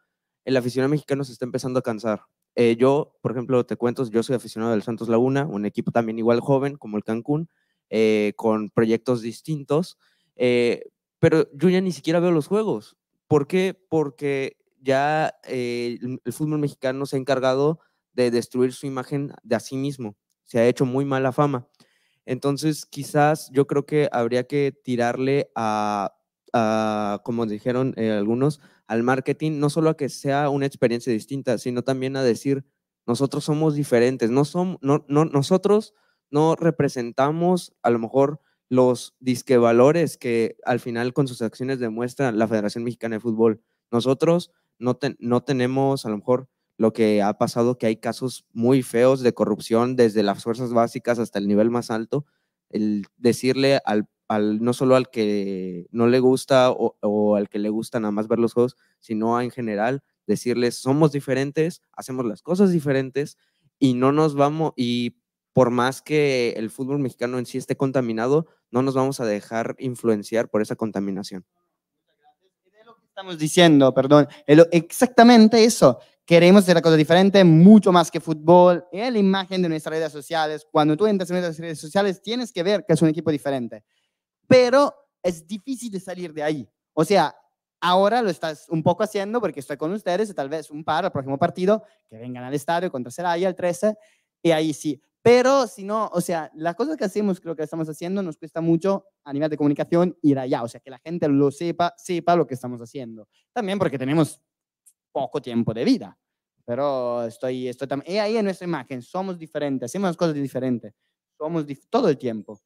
el aficionado mexicano se está empezando a cansar. Eh, yo, por ejemplo, te cuento, yo soy aficionado del Santos Laguna, un equipo también igual joven como el Cancún, eh, con proyectos distintos, eh, pero yo ya ni siquiera veo los juegos. ¿Por qué? Porque ya eh, el, fútbol mexicano se ha encargado de destruir su imagen de a sí mismo, se ha hecho muy mala fama. Entonces, quizás yo creo que habría que tirarle a, como dijeron eh, algunos, al marketing, no solo a que sea una experiencia distinta, sino también a decir, nosotros somos diferentes, no somos, no, nosotros no representamos a lo mejor los disque valores que al final con sus acciones demuestra la Federación Mexicana de Fútbol. Nosotros no, no tenemos a lo mejor lo que ha pasado, que hay casos muy feos de corrupción desde las fuerzas básicas hasta el nivel más alto, el decirle al, no solo al que no le gusta o, o, al que le gusta nada más ver los juegos, sino en general, decirles somos diferentes, hacemos las cosas diferentes y no nos vamos, y por más que el fútbol mexicano en sí esté contaminado, no nos vamos a dejar influenciar por esa contaminación estamos diciendo, perdón, exactamente eso. Queremos hacer cosa diferente mucho más que fútbol. Es eh, la imagen de nuestras redes sociales. Cuando tú entras en nuestras redes sociales, tienes que ver que es un equipo diferente. Pero es difícil de salir de ahí. O sea, ahora lo estás un poco haciendo porque estoy con ustedes y tal vez un par al próximo partido que vengan al estadio contra Seraya el 13 y ahí sí. Pero si no, o sea, las cosas que hacemos, creo que estamos haciendo, nos cuesta mucho a nivel de comunicación ir allá, o sea, que la gente lo sepa, sepa lo que estamos haciendo. También porque tenemos poco tiempo de vida, pero estoy, estoy también. ahí en nuestra imagen, somos diferentes, hacemos las cosas diferentes, somos todo el tiempo.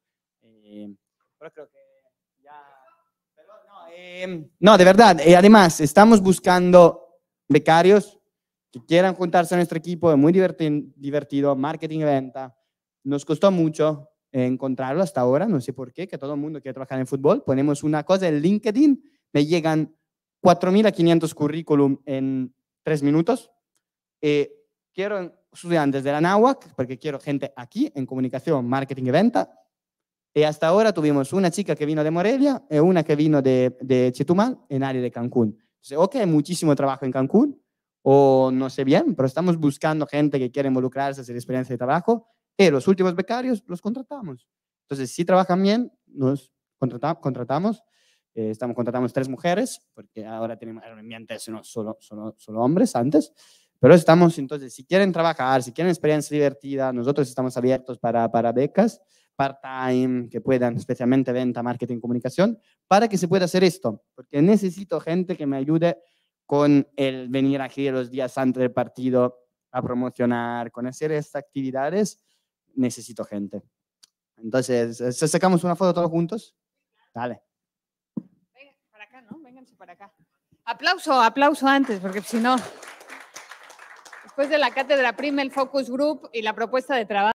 Eh, pero creo que ya... Em, no, de verdad, Y eh, además, estamos buscando becarios que quieran juntarse a nuestro equipo. Es muy divertido, marketing y venta. Nos costó mucho encontrarlo hasta ahora, no sé por qué, que todo el mundo quiere trabajar en fútbol. Ponemos una cosa en LinkedIn, me llegan 4.500 currículum en tres minutos. Eh, quiero estudiantes de la NAWAC, porque quiero gente aquí en comunicación, marketing y venta. Y hasta ahora tuvimos una chica que vino de Morelia y eh, una que vino de, de Chetumal, en área de Cancún. Entonces, ok, muchísimo trabajo en Cancún, o no sé bien, pero estamos buscando gente que quiera involucrarse, hacer experiencia de trabajo, y eh, los últimos becarios los contratamos. Entonces, si trabajan bien, nos contratamos. Eh, estamos, contratamos tres mujeres, porque ahora tenemos herramientas, no solo, solo, solo hombres antes. Pero estamos, entonces, si quieren trabajar, si quieren experiencia divertida, nosotros estamos abiertos para, para becas, part-time, que puedan, especialmente venta, marketing, comunicación, para que se pueda hacer esto. Porque necesito gente que me ayude con el venir aquí los días antes del partido a promocionar, con hacer estas actividades, necesito gente. Entonces, sacamos una foto todos juntos? Dale. Venga, para acá, ¿no? Vénganse para acá. Aplauso, aplauso antes, porque si no, después de la cátedra prima, el focus group y la propuesta de trabajo.